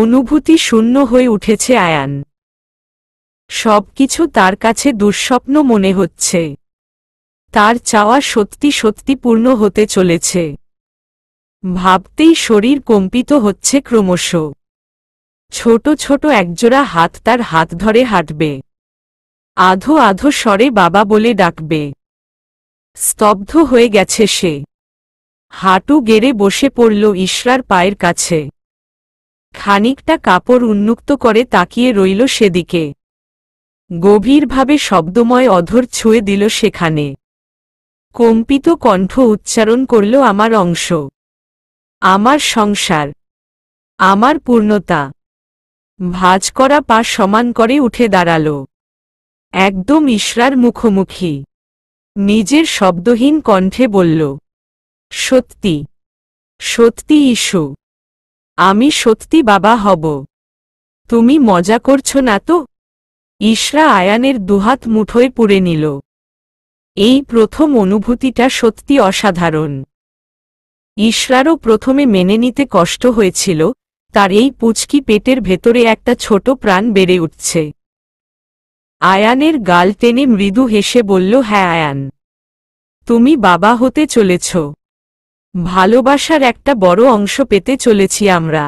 অনুভূতি শূন্য হয়ে উঠেছে আয়ান সবকিছু তার কাছে দুঃস্বপ্ন মনে হচ্ছে তার চাওয়া সত্যি সত্যি পূর্ণ হতে চলেছে ভাবতেই শরীর কম্পিত হচ্ছে ক্রমশ ছোট ছোট একজোড়া হাত তার হাত ধরে হাঁটবে আধো আধো স্বরে বাবা বলে ডাকবে স্তব্ধ হয়ে গেছে সে হাঁটু গেড়ে বসে পড়ল ইশরার পায়ের কাছে খানিকটা কাপড় উন্মুক্ত করে তাকিয়ে রইল সেদিকে গভীরভাবে শব্দময় অধর ছুঁয়ে দিল সেখানে কম্পিত কণ্ঠ উচ্চারণ করল আমার অংশ আমার সংসার আমার পূর্ণতা ভাজ করা পা সমান করে উঠে দাঁড়াল একদম ইশরার মুখোমুখি নিজের শব্দহীন কণ্ঠে বলল সত্যি সত্যি ইস্যু আমি সত্যি বাবা হব তুমি মজা করছ না তো ইশরা আয়ানের দুহাত মুঠোয় পুড়ে নিল এই প্রথম অনুভূতিটা সত্যি অসাধারণ ইশরারও প্রথমে মেনে নিতে কষ্ট হয়েছিল তার এই পুচকি পেটের ভেতরে একটা ছোট প্রাণ বেড়ে উঠছে আয়ানের গাল টেনে মৃদু হেসে বলল হ্যাঁ আয়ান তুমি বাবা হতে চলেছ ভালোবাসার একটা বড় অংশ পেতে চলেছি আমরা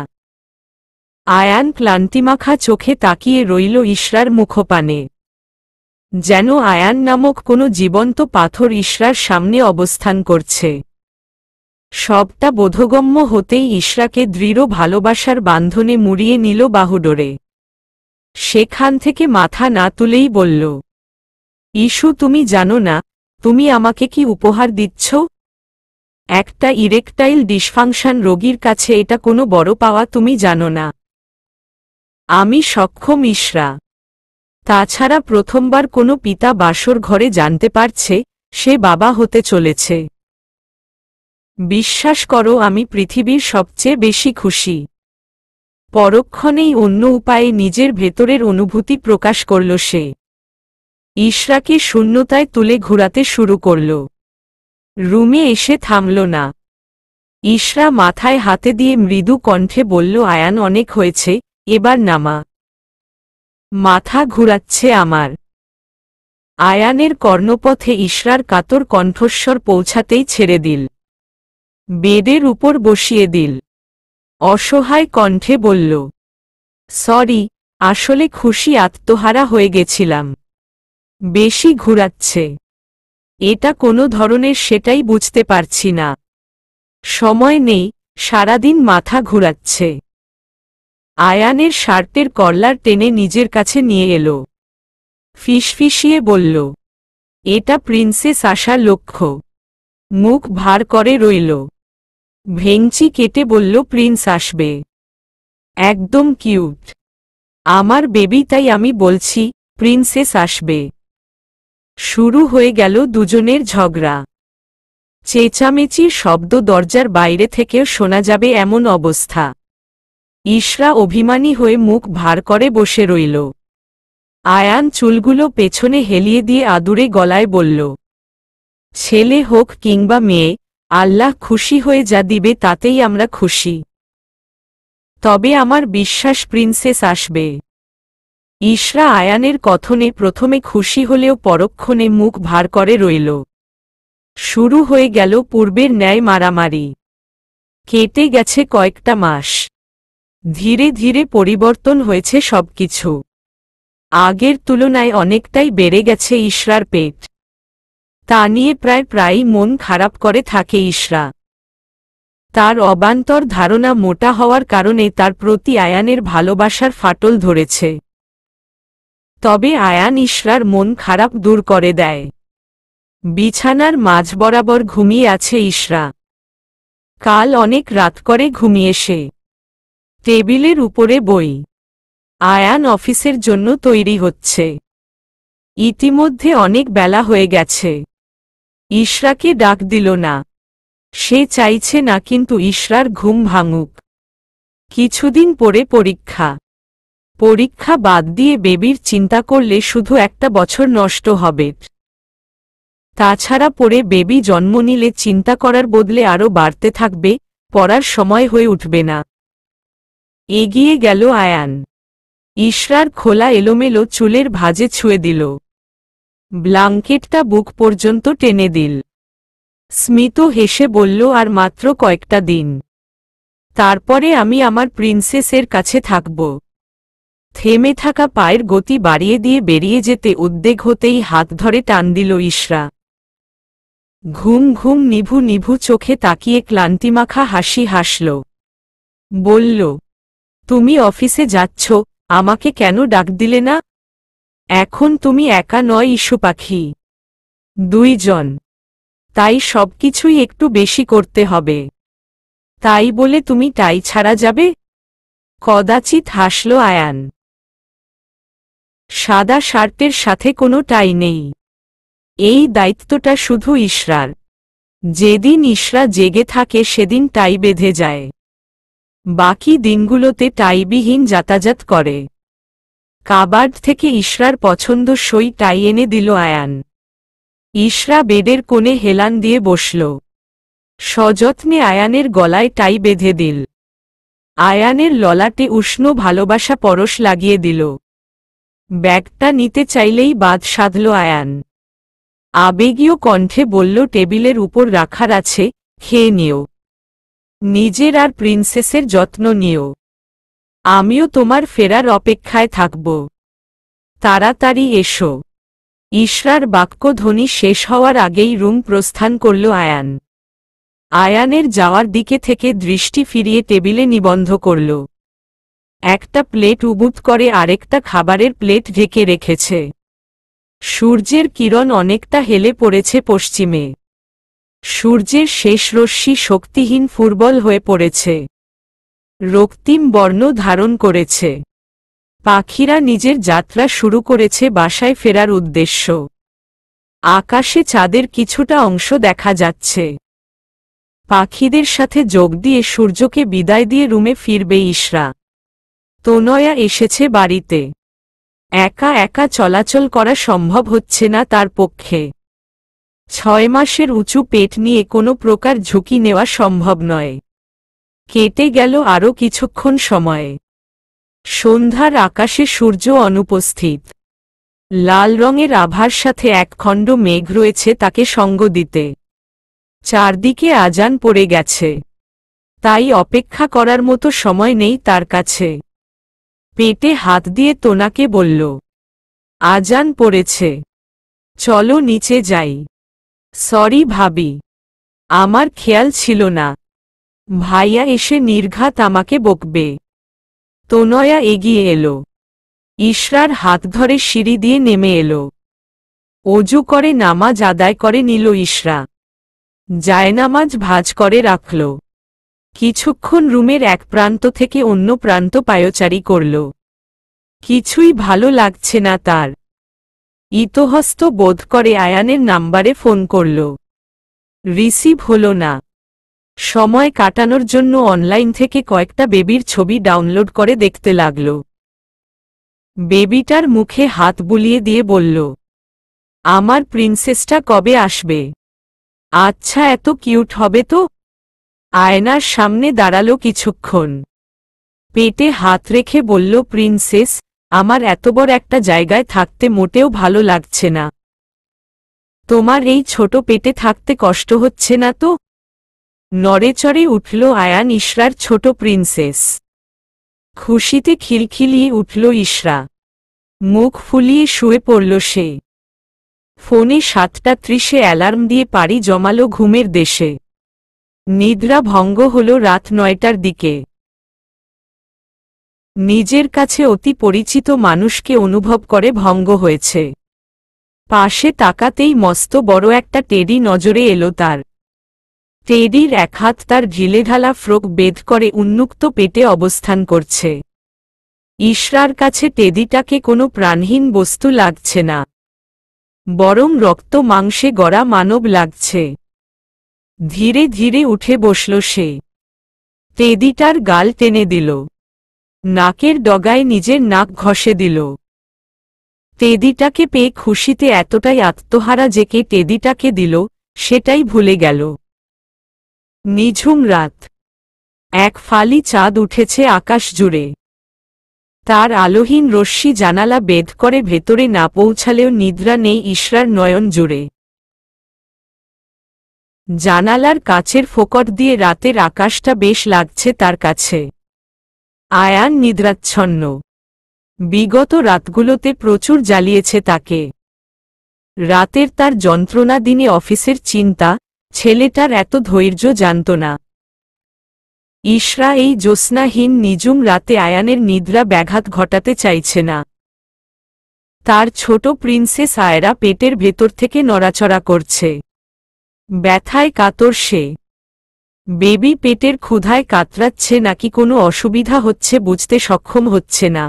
আয়ান ক্লান্তিমাখা চোখে তাকিয়ে রইল ইশরার মুখপানে যেন আয়ান নামক কোনো জীবন্ত পাথর ইশরার সামনে অবস্থান করছে সবটা বোধগম্য হতেই ইশরাকে দৃঢ় ভালোবাসার বান্ধনে মুড়িয়ে নিল বাহুডোরে সেখান থেকে মাথা না তুলেই বলল ইস্যু তুমি জানো না তুমি আমাকে কি উপহার দিচ্ছ একটা ইরেকটাইল ডিসফাংশন রোগীর কাছে এটা কোনো বড় পাওয়া তুমি জানো না আমি সক্ষম ইশরা তাছাড়া প্রথমবার কোনো পিতা বাসর ঘরে জানতে পারছে সে বাবা হতে চলেছে বিশ্বাস করো আমি পৃথিবীর সবচেয়ে বেশি খুশি পরক্ষণেই অন্য উপায়ে নিজের ভেতরের অনুভূতি প্রকাশ করল সে ইশরাকে শূন্যতায় তুলে ঘুরাতে শুরু করল রুমে এসে থামল না ইশরা মাথায় হাতে দিয়ে মৃদু কণ্ঠে বলল আয়ান অনেক হয়েছে এবার নামা মাথা ঘুরাচ্ছে আমার আয়ানের কর্ণপথে ইশরার কাতর কণ্ঠস্বর পৌঁছাতেই ছেড়ে দিল বেদের উপর বসিয়ে দিল অসহায় কণ্ঠে বলল সরি আসলে খুশি আত্মহারা হয়ে গেছিলাম বেশি ঘুরাচ্ছে এটা কোনো ধরনের সেটাই বুঝতে পারছি না সময় নেই সারাদিন মাথা ঘুরাচ্ছে আয়ানের শার্টের কর্লার টেনে নিজের কাছে নিয়ে এলো ফিসফিসিয়ে বলল এটা প্রিন্সেস আসার লক্ষ্য মুখ ভার করে রইল ভেঞ্চি কেটে বলল প্রিন্স আসবে একদম কিউট আমার বেবি তাই আমি বলছি প্রিন্সেস আসবে শুরু হয়ে গেল দুজনের ঝগড়া চেঁচামেচির শব্দ দরজার বাইরে থেকেও শোনা যাবে এমন অবস্থা ইশরা অভিমানী হয়ে মুখ ভার করে বসে রইল আয়ান চুলগুলো পেছনে হেলিয়ে দিয়ে আদুরে গলায় বলল ছেলে হোক কিংবা মেয়ে আল্লাহ খুশি হয়ে যা দিবে তাতেই আমরা খুশি তবে আমার বিশ্বাস প্রিন্সেস আসবে ঈশরা আয়ানের কথনে প্রথমে খুশি হলেও পরক্ষণে মুখ ভার করে রইল শুরু হয়ে গেল পূর্বের ন্যায় মারামারি কেটে গেছে কয়েকটা মাস ধীরে ধীরে পরিবর্তন হয়েছে সবকিছু আগের তুলনায় অনেকটাই বেড়ে গেছে ইশরার পেট তা নিয়ে প্রায় প্রায়ই মন খারাপ করে থাকে ইশরা তার অবান্তর ধারণা মোটা হওয়ার কারণে তার প্রতি আয়ানের ভালোবাসার ফাটল ধরেছে তবে আয়ান ইশরার মন খারাপ দূর করে দেয় বিছানার মাঝ বরাবর ঘুমিয়ে আছে ইশরা কাল অনেক রাত করে ঘুমিয়ে সে টেবিলের উপরে বই আয়ান অফিসের জন্য তৈরি হচ্ছে ইতিমধ্যে অনেক বেলা হয়ে গেছে ইশরাকে ডাক দিল না সে চাইছে না কিন্তু ইশরার ঘুম ভাঙুক কিছুদিন পরে পরীক্ষা পরীক্ষা বাদ দিয়ে বেবির চিন্তা করলে শুধু একটা বছর নষ্ট হবে তাছাড়া পরে বেবি জন্ম নিলে চিন্তা করার বদলে আরও বাড়তে থাকবে পড়ার সময় হয়ে উঠবে না এগিয়ে গেল আয়ান ইশরার খোলা এলোমেলো চুলের ভাজে ছুঁয়ে দিল ব্লাঙ্কেটটা বুক পর্যন্ত টেনে দিল স্মিত হেসে বলল আর মাত্র কয়েকটা দিন তারপরে আমি আমার প্রিন্সেসের কাছে থাকব থেমে থাকা পায়ের গতি বাড়িয়ে দিয়ে বেরিয়ে যেতে উদ্বেগ হতেই হাত ধরে টান দিল ইশরা ঘুম ঘুম নিভু নিভু চোখে তাকিয়ে ক্লান্তিমাখা হাসি হাসল বলল তুমি অফিসে যাচ্ছ আমাকে কেন ডাক দিলে না এখন তুমি একা নয় ইস্যু পাখি দুইজন তাই সবকিছুই একটু বেশি করতে হবে তাই বলে তুমি তাই ছাড়া যাবে কদাচিৎ হাসল আয়ান সাদা শার্টের সাথে কোনো টাই নেই এই দায়িত্বটা শুধু ইশরার যেদিন ইশরা জেগে থাকে সেদিন টাই বেঁধে যায় বাকি দিনগুলোতে টাইবিহীন যাতায়াত করে কাবার্ড থেকে ইশরার পছন্দ সই টাই এনে দিল আয়ান ইশরা বেডের কোণে হেলান দিয়ে বসল সযত্নে আয়ানের গলায় টাই বেঁধে দিল আয়ানের ললাটে উষ্ণ ভালোবাসা পরশ লাগিয়ে দিল ব্যাগটা নিতে চাইলেই বাদ সাধল আয়ান আবেগীয় কণ্ঠে বলল টেবিলের উপর রাখার আছে খেয়ে নিও নিজের আর প্রিন্সেসের যত্ন নিও আমিও তোমার ফেরার অপেক্ষায় থাকব তাড়াতাড়ি এসো ইশরার বাক্যধ্বনি শেষ হওয়ার আগেই রুম প্রস্থান করল আয়ান আয়ানের যাওয়ার দিকে থেকে দৃষ্টি ফিরিয়ে টেবিলে নিবন্ধ করল একটা প্লেট উবুত করে আরেকটা খাবারের প্লেট ঢেকে রেখেছে সূর্যের কিরণ অনেকটা হেলে পড়েছে পশ্চিমে সূর্যের শেষ রশ্মি শক্তিহীন ফুটবল হয়ে পড়েছে রক্তিম বর্ণ ধারণ করেছে পাখিরা নিজের যাত্রা শুরু করেছে বাসায় ফেরার উদ্দেশ্য আকাশে চাঁদের কিছুটা অংশ দেখা যাচ্ছে পাখিদের সাথে যোগ দিয়ে সূর্যকে বিদায় দিয়ে রুমে ফিরবে ইশরা তনয়া এসেছে বাড়িতে একা একা চলাচল করা সম্ভব হচ্ছে না তার পক্ষে ছয় মাসের উঁচু পেট নিয়ে কোনো প্রকার ঝুঁকি নেওয়া সম্ভব নয় কেটে গেল আরও কিছুক্ষণ সময়ে সন্ধ্যার আকাশে সূর্য অনুপস্থিত লাল রঙের আভার সাথে একখণ্ড মেঘ রয়েছে তাকে সঙ্গ দিতে চারদিকে আজান পড়ে গেছে তাই অপেক্ষা করার মতো সময় নেই তার কাছে পেটে হাত দিয়ে তোনাকে বলল আজান পড়েছে চলো নিচে যাই সরি ভাবি আমার খেয়াল ছিল না ভাইয়া এসে নির্ঘাত আমাকে বকবে তনয়া এগিয়ে এলো ইশরার হাত ধরে সিঁড়ি দিয়ে নেমে এলো অজু করে নামাজ আদায় করে নিল ইশরা জায়নামাজ ভাজ করে রাখল কিছুক্ষণ রুমের এক প্রান্ত থেকে অন্য প্রান্ত পায়চারি করল কিছুই ভালো লাগছে না তার ইতহস্ত বোধ করে আয়ানের নাম্বারে ফোন করল রিসিভ হল না সময় কাটানোর জন্য অনলাইন থেকে কয়েকটা বেবির ছবি ডাউনলোড করে দেখতে লাগল বেবিটার মুখে হাত বুলিয়ে দিয়ে বলল আমার প্রিন্সেসটা কবে আসবে আচ্ছা এত কিউট হবে তো আয়নার সামনে দাঁড়ালো কিছুক্ষণ পেটে হাত রেখে বলল প্রিন্সেস আমার এত বড় একটা জায়গায় থাকতে মোটেও ভালো লাগছে না তোমার এই ছোট পেটে থাকতে কষ্ট হচ্ছে না তো নড়েচড়ে উঠল আয়ান ইশরার ছোট প্রিন্সেস খুশিতে খিলখিলিয়ে উঠল ইশরা মুখ ফুলিয়ে শুয়ে পড়ল সে ফোনে সাতটা ত্রিশে অ্যালার্ম দিয়ে পাড়ি জমালো ঘুমের দেশে নিদ্রা ভঙ্গ হল রাত নয়টার দিকে নিজের কাছে অতি পরিচিত মানুষকে অনুভব করে ভঙ্গ হয়েছে পাশে তাকাতেই মস্ত বড় একটা টেডি নজরে এলো তার টেডির এক হাত তার ঢিলেঢালা ফ্রোক বেদ করে উন্মুক্ত পেটে অবস্থান করছে ইশরার কাছে টেডিটাকে কোনো প্রাণহীন বস্তু লাগছে না বরং রক্ত মাংসে গড়া মানব লাগছে ধীরে ধীরে উঠে বসল সে তেদিটার গাল টেনে দিল নাকের ডগায় নিজের নাক ঘষে দিল তেদিটাকে পেয়ে খুশিতে এতটাই আত্মহারা যেকে কে তেদিটাকে দিল সেটাই ভুলে গেল নিঝুম রাত এক ফালি চাঁদ উঠেছে আকাশ জুড়ে তার আলোহীন রশ্মি জানালা বেদ করে ভেতরে না পৌঁছালেও নিদ্রা নেই ইশরার নয়ন জুড়ে জানালার কাছের ফোকট দিয়ে রাতের আকাশটা বেশ লাগছে তার কাছে আয়ান নিদ্রাচ্ছন্ন বিগত রাতগুলোতে প্রচুর জ্বালিয়েছে তাকে রাতের তার যন্ত্রণা দিনে অফিসের চিন্তা ছেলেটার এত ধৈর্য জানত না ঈশরা এই জ্যোৎস্নাহীন নিজুম রাতে আয়ানের নিদ্রা ব্যাঘাত ঘটাতে চাইছে না তার ছোট প্রিন্সেস আয়রা পেটের ভেতর থেকে নড়াচড়া করছে ব্যথায় কাতর সে বেবি পেটের ক্ষুধায় কাতরাচ্ছে নাকি কোনো অসুবিধা হচ্ছে বুঝতে সক্ষম হচ্ছে না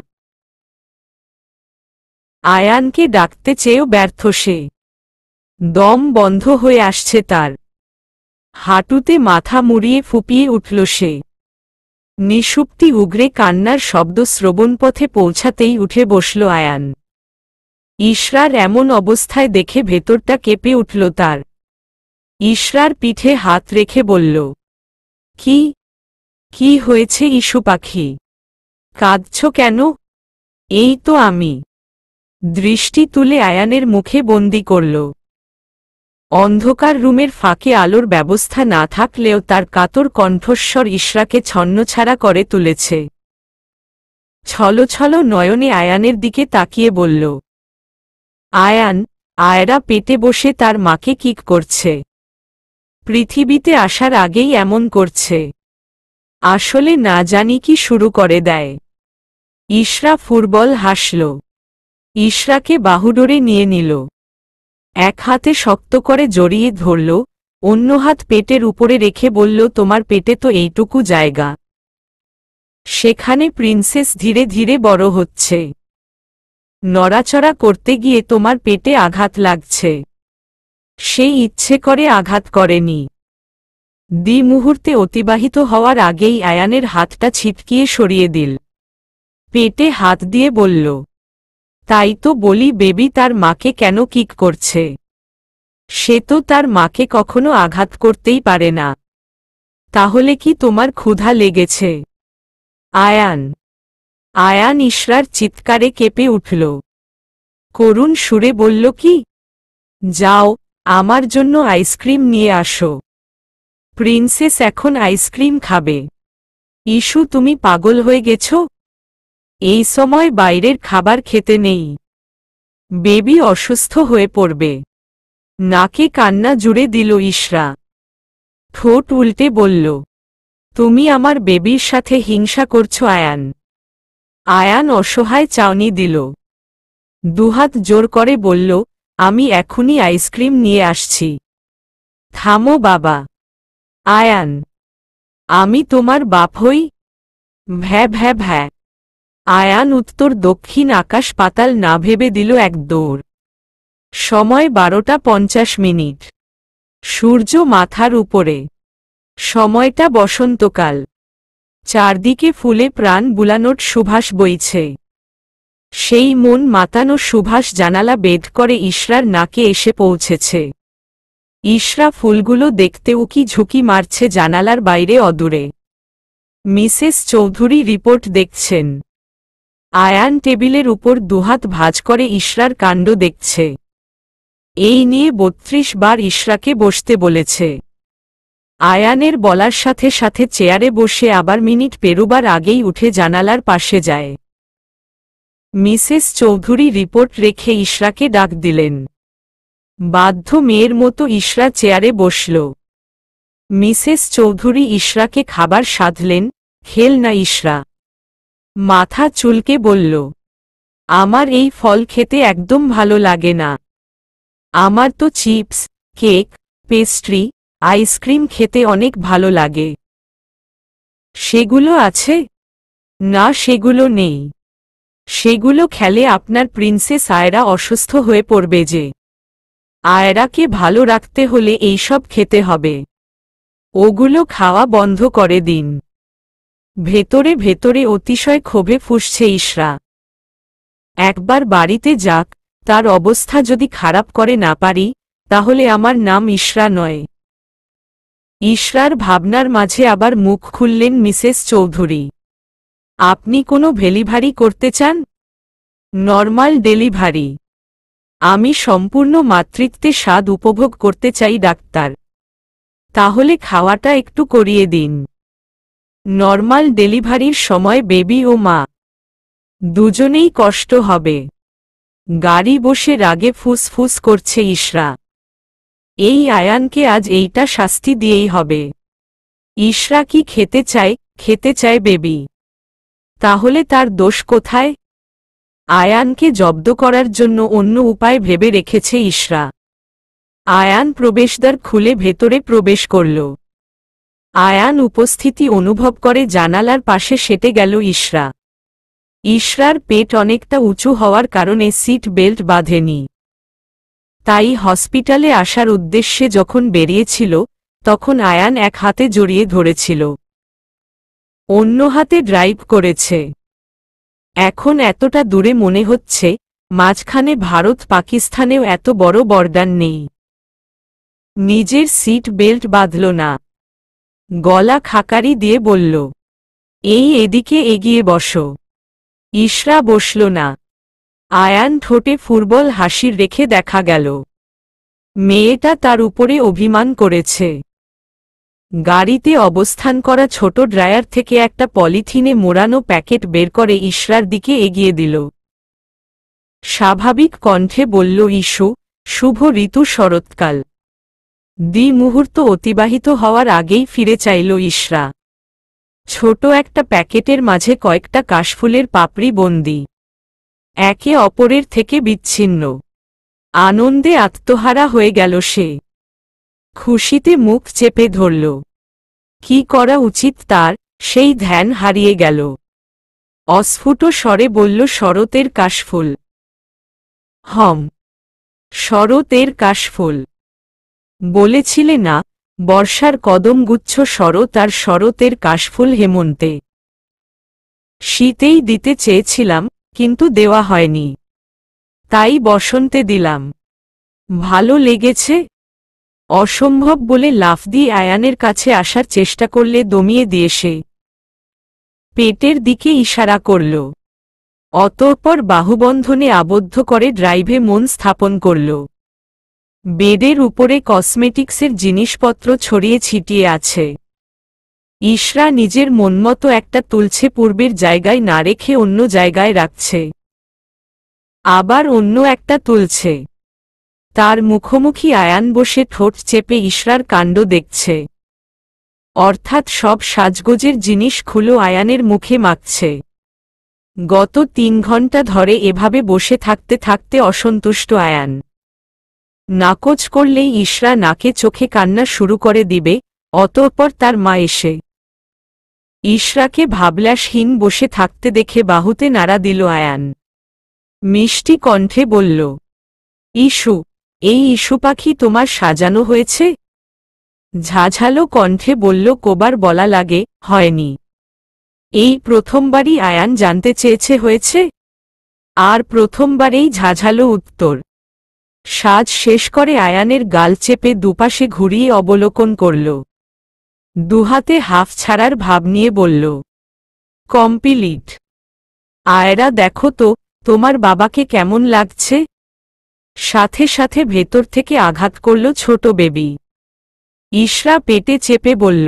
আয়ানকে ডাকতে চেয়েও ব্যর্থ সে দম বন্ধ হয়ে আসছে তার হাঁটুতে মাথা মুড়িয়ে ফুপিয়ে উঠল সে নিঃসুপ্তি উগরে কান্নার শব্দ শ্রবণপথে পৌঁছাতেই উঠে বসল আয়ান ইশরার এমন অবস্থায় দেখে ভেতরটা কেঁপে উঠল তার ইশরার পিঠে হাত রেখে বলল কি কি হয়েছে ইসু পাখি কাঁদছ কেন এই তো আমি দৃষ্টি তুলে আয়ানের মুখে বন্দি করল অন্ধকার রুমের ফাঁকে আলোর ব্যবস্থা না থাকলেও তার কাতর কণ্ঠস্বর ইশরাকে ছন্নছাড়া করে তুলেছে ছলছল নয়নে আয়ানের দিকে তাকিয়ে বলল আয়ান আয়রা পেটে বসে তার মাকে কিক করছে পৃথিবীতে আসার আগেই এমন করছে আসলে না জানি কি শুরু করে দেয় ইশরা ফুটবল হাসল ইশরাকে বাহুডোরে নিয়ে নিল এক হাতে শক্ত করে জড়িয়ে ধরল অন্য হাত পেটের উপরে রেখে বলল তোমার পেটে তো এইটুকু জায়গা সেখানে প্রিন্সেস ধীরে ধীরে বড় হচ্ছে নড়াচড়া করতে গিয়ে তোমার পেটে আঘাত লাগছে সেই ইচ্ছে করে আঘাত করেনি দি মুহূর্তে অতিবাহিত হওয়ার আগেই আয়ানের হাতটা ছিটকিয়ে সরিয়ে দিল পেটে হাত দিয়ে বলল তাই তো বলি বেবি তার মাকে কেন কিক করছে সে তো তার মাকে কখনো আঘাত করতেই পারে না তাহলে কি তোমার ক্ষুধা লেগেছে আয়ান আয়ান ইশরার চিৎকারে কেঁপে উঠল করুণ সুরে বলল কি যাও আমার জন্য আইসক্রিম নিয়ে আসো প্রিন্সেস এখন আইসক্রিম খাবে ইস্যু তুমি পাগল হয়ে গেছ এই সময় বাইরের খাবার খেতে নেই বেবি অসুস্থ হয়ে পড়বে নাকে কান্না জুড়ে দিল ইশরা ঠোঁট উল্টে বলল তুমি আমার বেবির সাথে হিংসা করছো আয়ান আয়ান অসহায় চাউনি দিল দুহাত জোর করে বলল আমি এখনই আইসক্রিম নিয়ে আসছি থামো বাবা আয়ান আমি তোমার বাপ হই ভ্যা ভ্যা ভ্যা আয়ান উত্তর দক্ষিণ আকাশ পাতাল না ভেবে দিল এক দৌড় সময় বারোটা পঞ্চাশ মিনিট সূর্য মাথার উপরে সময়টা বসন্তকাল চারদিকে ফুলে প্রাণ বুলানোর সুভাষ বইছে সেই মন মাতানো সুভাষ জানালা বেদ করে ইশরার নাকে এসে পৌঁছেছে ইশরা ফুলগুলো দেখতে উকি ঝুঁকি মারছে জানালার বাইরে অদূরে মিসেস চৌধুরী রিপোর্ট দেখছেন আয়ান টেবিলের উপর দুহাত ভাজ করে ইশরার কাণ্ড দেখছে এই নিয়ে বত্রিশ বার ইশরাকে বসতে বলেছে আয়ানের বলার সাথে সাথে চেয়ারে বসে আবার মিনিট পেরোবার আগেই উঠে জানালার পাশে যায় মিসেস চৌধুরী রিপোর্ট রেখে ইশরাকে ডাক দিলেন বাধ্য মেয়ের মতো ইশরা চেয়ারে বসল মিসেস চৌধুরী ইশরাকে খাবার সাধলেন খেল না ইশরা মাথা চুলকে বলল আমার এই ফল খেতে একদম ভালো লাগে না আমার তো চিপস কেক পেস্ট্রি আইসক্রিম খেতে অনেক ভালো লাগে সেগুলো আছে না সেগুলো নেই সেগুলো খেলে আপনার প্রিন্সেস আয়রা অসুস্থ হয়ে পড়বে যে আয়রাকে ভালো রাখতে হলে এইসব খেতে হবে ওগুলো খাওয়া বন্ধ করে দিন ভেতরে ভেতরে অতিশয় ক্ষোভে ফুসছে ইশরা একবার বাড়িতে যাক তার অবস্থা যদি খারাপ করে না পারি তাহলে আমার নাম ইশরা নয় ইশরার ভাবনার মাঝে আবার মুখ খুললেন মিসেস চৌধুরী আপনি কোনো ভেলিভারি করতে চান নর্মাল ডেলিভারি আমি সম্পূর্ণ মাতৃত্বে স্বাদ উপভোগ করতে চাই ডাক্তার তাহলে খাওয়াটা একটু করিয়ে দিন নর্মাল ডেলিভারির সময় বেবি ও মা দুজনেই কষ্ট হবে গাড়ি বসে রাগে ফুসফুস করছে ইশরা এই আয়ানকে আজ এইটা শাস্তি দিয়েই হবে ইশরা কি খেতে চায় খেতে চায় বেবি তাহলে তার দোষ কোথায় আয়ানকে জব্দ করার জন্য অন্য উপায় ভেবে রেখেছে ইশরা আয়ান প্রবেশদ্বার খুলে ভেতরে প্রবেশ করল আয়ান উপস্থিতি অনুভব করে জানালার পাশে সেটে গেল ইশরা ইশরার পেট অনেকটা উঁচু হওয়ার কারণে সিট বেল্ট বাঁধেনি তাই হসপিটালে আসার উদ্দেশ্যে যখন বেরিয়েছিল তখন আয়ান এক হাতে জড়িয়ে ধরেছিল অন্য হাতে ড্রাইভ করেছে এখন এতটা দূরে মনে হচ্ছে মাঝখানে ভারত পাকিস্তানেও এত বড় বরদান নেই নিজের সিট বেল্ট বাঁধল না গলা খাকারি দিয়ে বলল এই এদিকে এগিয়ে বসো ইশরা বসল না আয়ান ঠোঁটে ফুটবল হাসির রেখে দেখা গেল মেয়েটা তার উপরে অভিমান করেছে গাড়িতে অবস্থান করা ছোট ড্রায়ার থেকে একটা পলিথিনে মোড়ানো প্যাকেট বের করে ইশরার দিকে এগিয়ে দিল স্বাভাবিক কণ্ঠে বলল ইশু শুভ ঋতু শরৎকাল দ্বি মুহূর্ত অতিবাহিত হওয়ার আগেই ফিরে চাইল ইশরা ছোট একটা প্যাকেটের মাঝে কয়েকটা কাশফুলের পাপড়ি বন্দি একে অপরের থেকে বিচ্ছিন্ন আনন্দে আত্মহারা হয়ে গেল সে খুশিতে মুখ চেপে ধরল কি করা উচিত তার সেই ধ্যান হারিয়ে গেল অস্ফুট স্বরে বলল শরতের কাশফুল হম শরতের কাশফুল বলেছিলে না বর্ষার কদমগুচ্ছ শরৎ আর শরতের কাশফুল হেমন্তে শীতেই দিতে চেয়েছিলাম কিন্তু দেওয়া হয়নি তাই বসন্তে দিলাম ভালো লেগেছে অসম্ভব বলে লাফ দিয়ে আয়ানের কাছে আসার চেষ্টা করলে দমিয়ে দিয়ে সে পেটের দিকে ইশারা করল অতঃপর বাহুবন্ধনে আবদ্ধ করে ড্রাইভে মন স্থাপন করল বেডের উপরে কসমেটিক্সের জিনিসপত্র ছড়িয়ে ছিটিয়ে আছে ইশরা নিজের মনমতো একটা তুলছে পূর্বের জায়গায় না রেখে অন্য জায়গায় রাখছে আবার অন্য একটা তুলছে তার মুখোমুখি আয়ান বসে ঠোঁট চেপে ইশরার কাণ্ড দেখছে অর্থাৎ সব সাজগোজের জিনিস খুলো আয়ানের মুখে মাখছে গত তিন ঘন্টা ধরে এভাবে বসে থাকতে থাকতে অসন্তুষ্ট আয়ান নাকচ করলেই ইশরা নাকে চোখে কান্না শুরু করে দিবে অতঃপর তার মা এসে ইশরাকে ভাবলাসহীন বসে থাকতে দেখে বাহুতে নাড়া দিল আয়ান মিষ্টি কণ্ঠে বলল ইসু এই ইস্যু পাখি তোমার সাজানো হয়েছে ঝাঝালো কণ্ঠে বলল কোবার বলা লাগে হয়নি এই প্রথমবারই আয়ান জানতে চেয়েছে হয়েছে আর প্রথমবারেই ঝাঝালো উত্তর সাজ শেষ করে আয়ানের গাল চেপে দুপাশে ঘুরিয়ে অবলোকন করল দুহাতে হাফ ছাড়ার ভাব নিয়ে বলল কমপ্লিট আয়রা দেখো তো তোমার বাবাকে কেমন লাগছে সাথে সাথে ভেতর থেকে আঘাত করল ছোট বেবি ইশরা পেটে চেপে বলল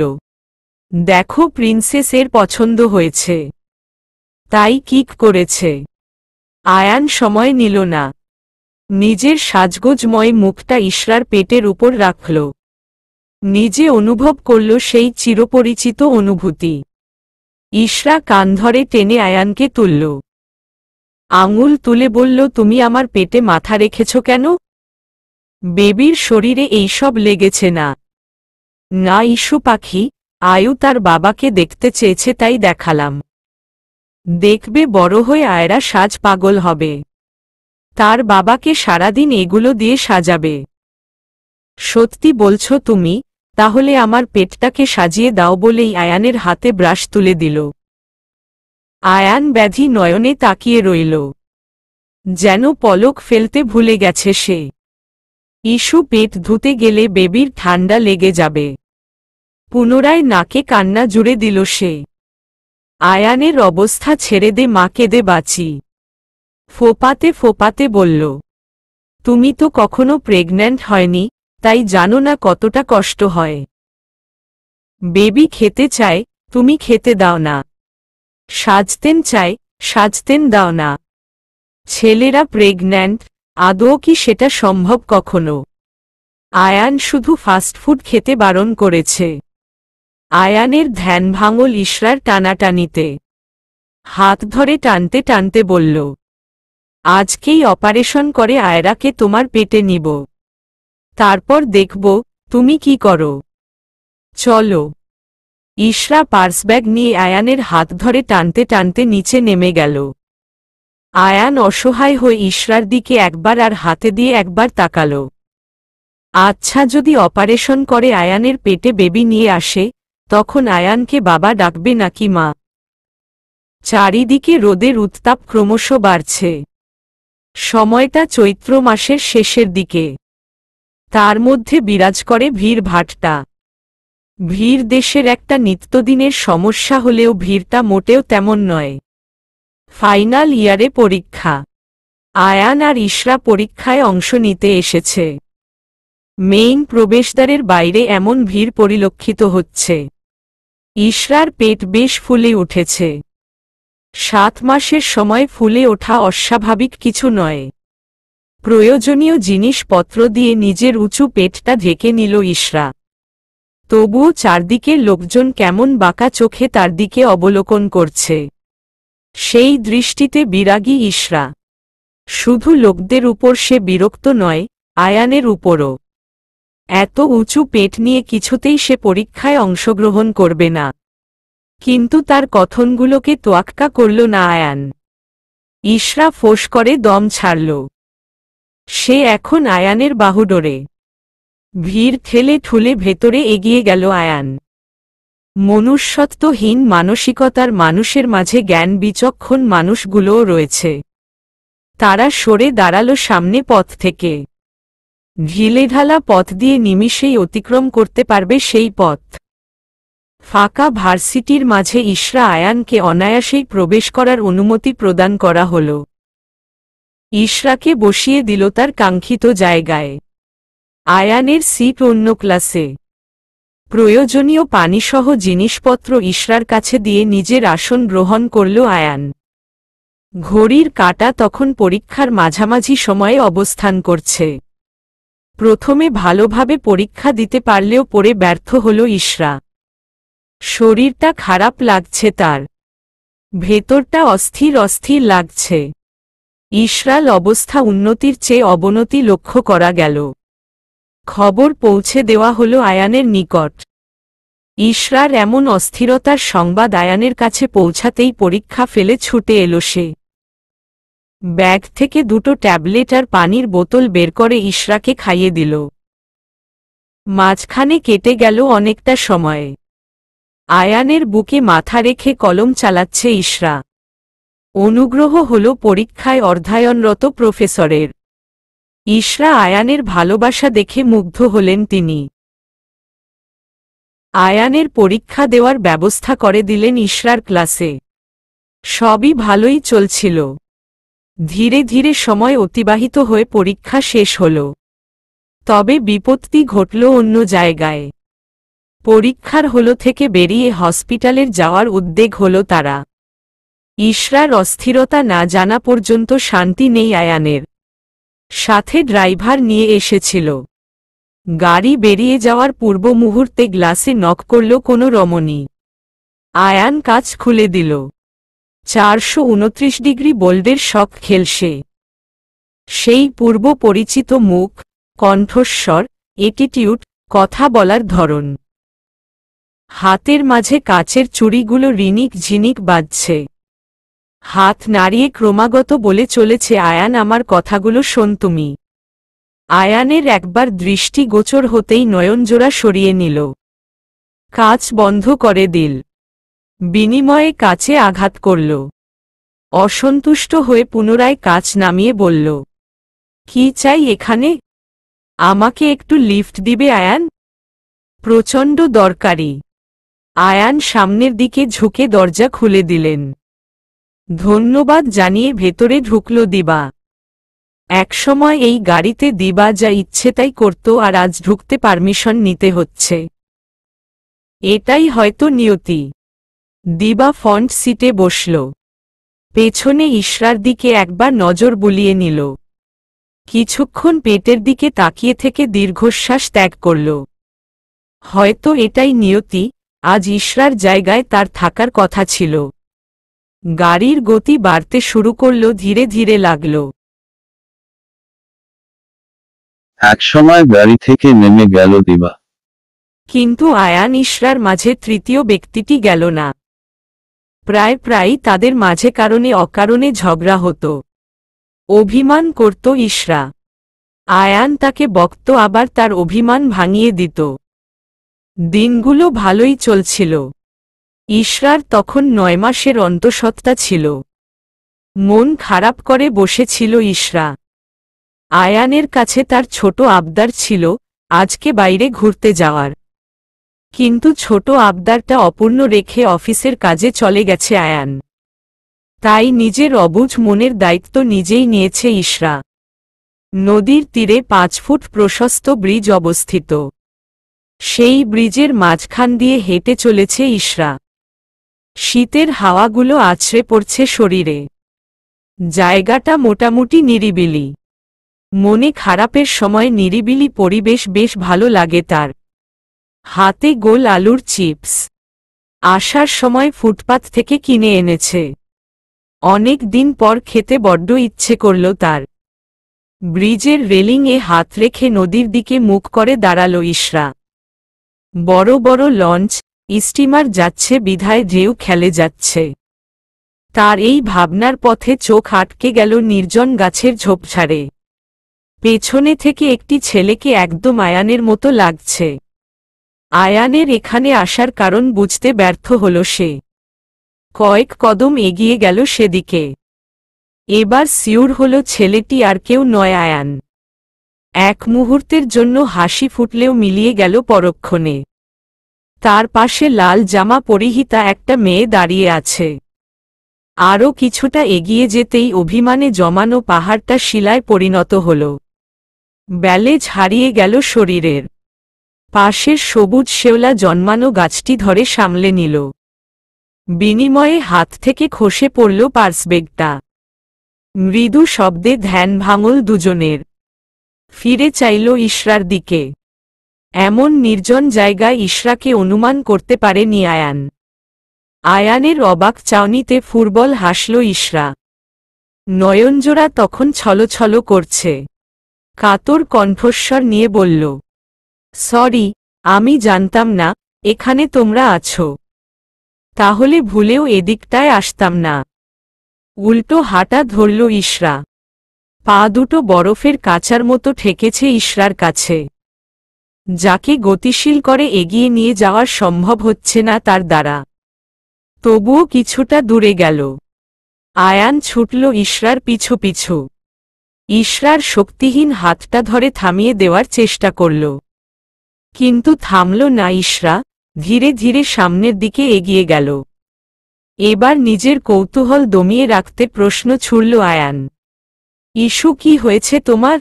দেখো প্রিন্সেসের পছন্দ হয়েছে তাই কিক করেছে আয়ান সময় নিল না নিজের সাজগোজময় মুখটা ইশরার পেটের উপর রাখল নিজে অনুভব করল সেই চিরপরিচিত অনুভূতি ইশরা কান ধরে টেনে আয়ানকে তুলল আঙুল তুলে বলল তুমি আমার পেটে মাথা রেখেছ কেন বেবির শরীরে এইসব লেগেছে না না ইস্যু পাখি আয়ু তার বাবাকে দেখতে চেয়েছে তাই দেখালাম দেখবে বড় হয়ে আয়রা সাজ পাগল হবে তার বাবাকে সারাদিন এগুলো দিয়ে সাজাবে সত্যি বলছ তুমি তাহলে আমার পেটটাকে সাজিয়ে দাও বলেই আয়ানের হাতে ব্রাশ তুলে দিল আয়ান ব্যাধি নয়নে তাকিয়ে রইল যেন পলক ফেলতে ভুলে গেছে সে ইস্যু পেট ধুতে গেলে বেবির ঠান্ডা লেগে যাবে পুনরায় নাকে কান্না জুড়ে দিল সে আয়ানের অবস্থা ছেড়ে দে মা কেঁদে বাঁচি ফোপাতে ফোপাতে বলল তুমি তো কখনো প্রেগন্যান্ট হয়নি তাই জানো না কতটা কষ্ট হয় বেবি খেতে চায় তুমি খেতে দাও না সাজতেন চাই সাজতেন দাও না ছেলেরা প্রেগন্যান্ট আদৌ কি সেটা সম্ভব কখনো আয়ান শুধু ফাস্টফুড খেতে বারণ করেছে আয়ানের ধ্যান ভাঙল ইশরার টানাটানিতে হাত ধরে টানতে টানতে বলল আজকেই অপারেশন করে আয়রাকে তোমার পেটে নিব তারপর দেখব তুমি কি করো চলো ইশরা পার্সব্যাগ নিয়ে আয়ানের হাত ধরে টানতে টানতে নিচে নেমে গেল আয়ান অসহায় হয়ে ইশরার দিকে একবার আর হাতে দিয়ে একবার তাকাল আচ্ছা যদি অপারেশন করে আয়ানের পেটে বেবি নিয়ে আসে তখন আয়ানকে বাবা ডাকবে নাকি মা চারিদিকে রোদের উত্তাপ ক্রমশ বাড়ছে সময়টা চৈত্র মাসের শেষের দিকে তার মধ্যে বিরাজ করে ভিড় ভাটটা ভিড় দেশের একটা নিত্যদিনের সমস্যা হলেও ভিড়টা মোটেও তেমন নয় ফাইনাল ইয়ারে পরীক্ষা আয়ান আর ইশরা পরীক্ষায় অংশ নিতে এসেছে মেইন প্রবেশদ্বারের বাইরে এমন ভিড় পরিলক্ষিত হচ্ছে ইশরার পেট বেশ ফুলে উঠেছে সাত মাসের সময় ফুলে ওঠা অস্বাভাবিক কিছু নয় প্রয়োজনীয় জিনিসপত্র দিয়ে নিজের উঁচু পেটটা ঢেকে নিল ইশরা তবুও চারদিকে লোকজন কেমন বাঁকা চোখে তার দিকে অবলোকন করছে সেই দৃষ্টিতে বিরাগী ইশরা শুধু লোকদের উপর সে বিরক্ত নয় আয়ানের উপরও এত উঁচু পেট নিয়ে কিছুতেই সে পরীক্ষায় অংশগ্রহণ করবে না কিন্তু তার কথনগুলোকে তোয়াক্কা করল না আয়ান ইশরা ফোস করে দম ছাড়ল সে এখন আয়ানের বাহুডোরে ভিড় ঠেলে ঠুলে ভেতরে এগিয়ে গেল আয়ান মনুষ্যত্বহীন মানসিকতার মানুষের মাঝে জ্ঞান বিচক্ষণ মানুষগুলোও রয়েছে তারা সরে দাঁড়ালো সামনে পথ থেকে ঢিলেঢালা পথ দিয়ে নিমিষেই অতিক্রম করতে পারবে সেই পথ ফাঁকা ভার্সিটির মাঝে ইশরা আয়ানকে অনায়াসেই প্রবেশ করার অনুমতি প্রদান করা হল ইশরাকে বসিয়ে দিল তার কাঙ্ক্ষিত জায়গায় আয়ানের সিট অন্য ক্লাসে প্রয়োজনীয় পানিসহ জিনিসপত্র ইশরার কাছে দিয়ে নিজের আসন গ্রহণ করল আয়ান ঘড়ির কাটা তখন পরীক্ষার মাঝামাঝি সময়ে অবস্থান করছে প্রথমে ভালোভাবে পরীক্ষা দিতে পারলেও পরে ব্যর্থ হল ইশরা শরীরটা খারাপ লাগছে তার ভেতরটা অস্থির অস্থির লাগছে ইশরাল অবস্থা উন্নতির চেয়ে অবনতি লক্ষ্য করা গেল খবর পৌঁছে দেওয়া হল আয়ানের নিকট ইশরার এমন অস্থিরতার সংবাদ আয়ানের কাছে পৌঁছাতেই পরীক্ষা ফেলে ছুটে এলো সে ব্যাগ থেকে দুটো ট্যাবলেট আর পানির বোতল বের করে ইশরাকে খাইয়ে দিল মাঝখানে কেটে গেল অনেকটা সময়ে আয়ানের বুকে মাথা রেখে কলম চালাচ্ছে ইশরা অনুগ্রহ হল পরীক্ষায় অর্ধায়নরত প্রফেসরের ইশরা আয়ানের ভালোবাসা দেখে মুগ্ধ হলেন তিনি আয়ানের পরীক্ষা দেওয়ার ব্যবস্থা করে দিলেন ইশরার ক্লাসে সবই ভালোই চলছিল ধীরে ধীরে সময় অতিবাহিত হয়ে পরীক্ষা শেষ হল তবে বিপত্তি ঘটল অন্য জায়গায় পরীক্ষার হল থেকে বেরিয়ে হসপিটালের যাওয়ার উদ্বেগ হল তারা ইশরার অস্থিরতা না জানা পর্যন্ত শান্তি নেই আয়ানের সাথে ড্রাইভার নিয়ে এসেছিল গাড়ি বেরিয়ে যাওয়ার পূর্ব মুহূর্তে গ্লাসে নক করল কোনো রমণী আয়ান কাজ খুলে দিল চারশো উনত্রিশ ডিগ্রি বোল্ডের শখ খেলসে সেই পূর্ব পরিচিত মুখ কণ্ঠস্বর এটিটিউড কথা বলার ধরন হাতের মাঝে কাচের চুড়িগুলো রিনিক ঝিনিক বাজছে হাত নাড়িয়ে ক্রমাগত বলে চলেছে আয়ান আমার কথাগুলো শোন তুমি আয়ানের একবার দৃষ্টি গোচর হতেই নয়নজোড়া সরিয়ে নিল কাজ বন্ধ করে দিল বিনিময়ে কাছে আঘাত করল অসন্তুষ্ট হয়ে পুনরায় কাজ নামিয়ে বলল কি চাই এখানে আমাকে একটু লিফট দিবে আয়ান প্রচণ্ড দরকারি আয়ান সামনের দিকে ঝুঁকে দরজা খুলে দিলেন ধন্যবাদ জানিয়ে ভেতরে ঢুকল দিবা একসময় এই গাড়িতে দিবা যা ইচ্ছে তাই করত আর আজ ঢুকতে পারমিশন নিতে হচ্ছে এটাই হয়তো নিয়তি দিবা ফন্ট সিটে বসল পেছনে ইশরার দিকে একবার নজর বুলিয়ে নিল কিছুক্ষণ পেটের দিকে তাকিয়ে থেকে দীর্ঘশ্বাস ত্যাগ করল হয়তো এটাই নিয়তি আজ ইশরার জায়গায় তার থাকার কথা ছিল গাড়ির গতি বাড়তে শুরু করল ধীরে ধীরে লাগল একসময় গাড়ি থেকে নেমে গেল দিবা কিন্তু আয়ান ইশরার মাঝে তৃতীয় ব্যক্তিটি গেল না প্রায় প্রায় তাদের মাঝে কারণে অকারণে ঝগড়া হতো অভিমান করত ইশরা আয়ান তাকে বক্ত আবার তার অভিমান ভাঙিয়ে দিত দিনগুলো ভালোই চলছিল ইশরার তখন নয় মাসের অন্তঃসত্ত্বা ছিল মন খারাপ করে বসেছিল ইশরা আয়ানের কাছে তার ছোট আবদার ছিল আজকে বাইরে ঘুরতে যাওয়ার কিন্তু ছোট আবদারটা অপূর্ণ রেখে অফিসের কাজে চলে গেছে আয়ান তাই নিজের অবুজ মনের দায়িত্ব নিজেই নিয়েছে ইশরা নদীর তীরে পাঁচ ফুট প্রশস্ত ব্রিজ অবস্থিত সেই ব্রিজের মাঝখান দিয়ে হেঁটে চলেছে ইশরা শীতের হাওয়াগুলো আছড়ে পড়ছে শরীরে জায়গাটা মোটামুটি নিরিবিলি মনে খারাপের সময় নিরিবিলি পরিবেশ বেশ ভালো লাগে তার হাতে গোল আলুর চিপস আসার সময় ফুটপাত থেকে কিনে এনেছে অনেক দিন পর খেতে বড্ড ইচ্ছে করল তার ব্রিজের রেলিংয়ে হাত রেখে নদীর দিকে মুখ করে দাঁড়াল ইশরা বড় বড় লঞ্চ স্টিমার যাচ্ছে বিধায় ঢেউ খেলে যাচ্ছে তার এই ভাবনার পথে চোখ আটকে গেল নির্জন গাছের ঝোপঝাড়ে পেছনে থেকে একটি ছেলেকে একদম আয়ানের মতো লাগছে আয়ানের এখানে আসার কারণ বুঝতে ব্যর্থ হল সে কয়েক কদম এগিয়ে গেল সেদিকে এবার সিউর হল ছেলেটি আর কেউ নয় আয়ান এক মুহূর্তের জন্য হাসি ফুটলেও মিলিয়ে গেল পরক্ষণে তার পাশে লাল জামা পরিহিতা একটা মেয়ে দাঁড়িয়ে আছে আরও কিছুটা এগিয়ে যেতেই অভিমানে জমানো পাহাড়টা শিলায় পরিণত হল ব্যালেজ হারিয়ে গেল শরীরের পাশের সবুজ শেওলা জন্মানো গাছটি ধরে সামলে নিল বিনিময়ে হাত থেকে খসে পড়ল পার্সবেগটা মৃদু শব্দে ধ্যান ভাঙল দুজনের ফিরে চাইল ইশরার দিকে এমন নির্জন জায়গায় ইশরাকে অনুমান করতে পারেনি আয়ান আয়ানের অবাক চাউনিতে ফুটবল হাসল ইশরা নয়নজোড়া তখন ছলছল করছে কাতর কণ্ঠস্বর নিয়ে বলল সরি আমি জানতাম না এখানে তোমরা আছো তাহলে ভুলেও এদিকটায় আসতাম না উল্টো হাঁটা ধরল ইশরা পা দুটো বরফের কাচার মতো ঠেকেছে ইশরার কাছে যাকে গতিশীল করে এগিয়ে নিয়ে যাওয়ার সম্ভব হচ্ছে না তার দ্বারা তবুও কিছুটা দূরে গেল আয়ান ছুটল ইশরার পিছু পিছু ইশরার শক্তিহীন হাতটা ধরে থামিয়ে দেওয়ার চেষ্টা করল কিন্তু থামল না ইশরা ধীরে ধীরে সামনের দিকে এগিয়ে গেল এবার নিজের কৌতূহল দমিয়ে রাখতে প্রশ্ন ছুড়ল আয়ান ইস্যু কি হয়েছে তোমার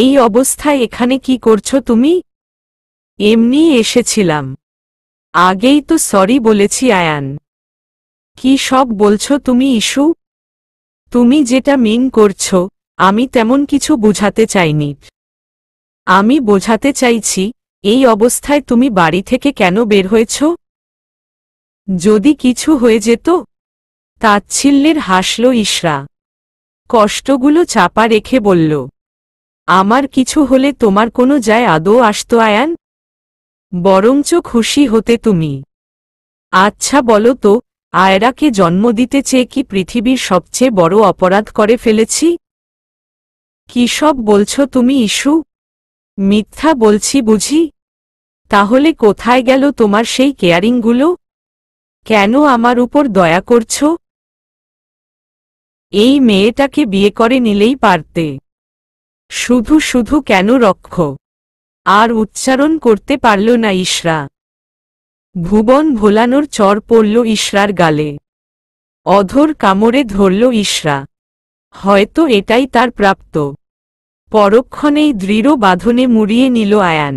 এই অবস্থায় এখানে কি করছো তুমি এমনি এসেছিলাম আগেই তো সরি বলেছি আয়ান কি সব বলছো তুমি ইস্যু তুমি যেটা মিন করছো আমি তেমন কিছু বুঝাতে চাইনি আমি বোঝাতে চাইছি এই অবস্থায় তুমি বাড়ি থেকে কেন বের হয়েছ যদি কিছু হয়ে যেত তাচ্ছিল্যের হাসল ইশরা কষ্টগুলো চাপা রেখে বলল আমার কিছু হলে তোমার কোনো যায় আদৌ আসত আয়ান বরঞ্চ খুশি হতে তুমি আচ্ছা বলো তো আয়রাকে জন্ম দিতে চেয়ে কি পৃথিবীর সবচেয়ে বড় অপরাধ করে ফেলেছি কি সব বলছ তুমি ইস্যু মিথ্যা বলছি বুঝি তাহলে কোথায় গেল তোমার সেই কেয়ারিংগুলো কেন আমার উপর দয়া করছ এই মেয়েটাকে বিয়ে করে নিলেই পারতে শুধু শুধু কেন রক্ষ আর উচ্চারণ করতে পারল না ইশরা ভুবন ভোলানোর চর পড়ল ইশরার গালে অধর কামড়ে ধরল ইশরা হয়তো এটাই তার প্রাপ্ত পরক্ষণেই দৃঢ় বাঁধনে মুড়িয়ে নিল আয়ান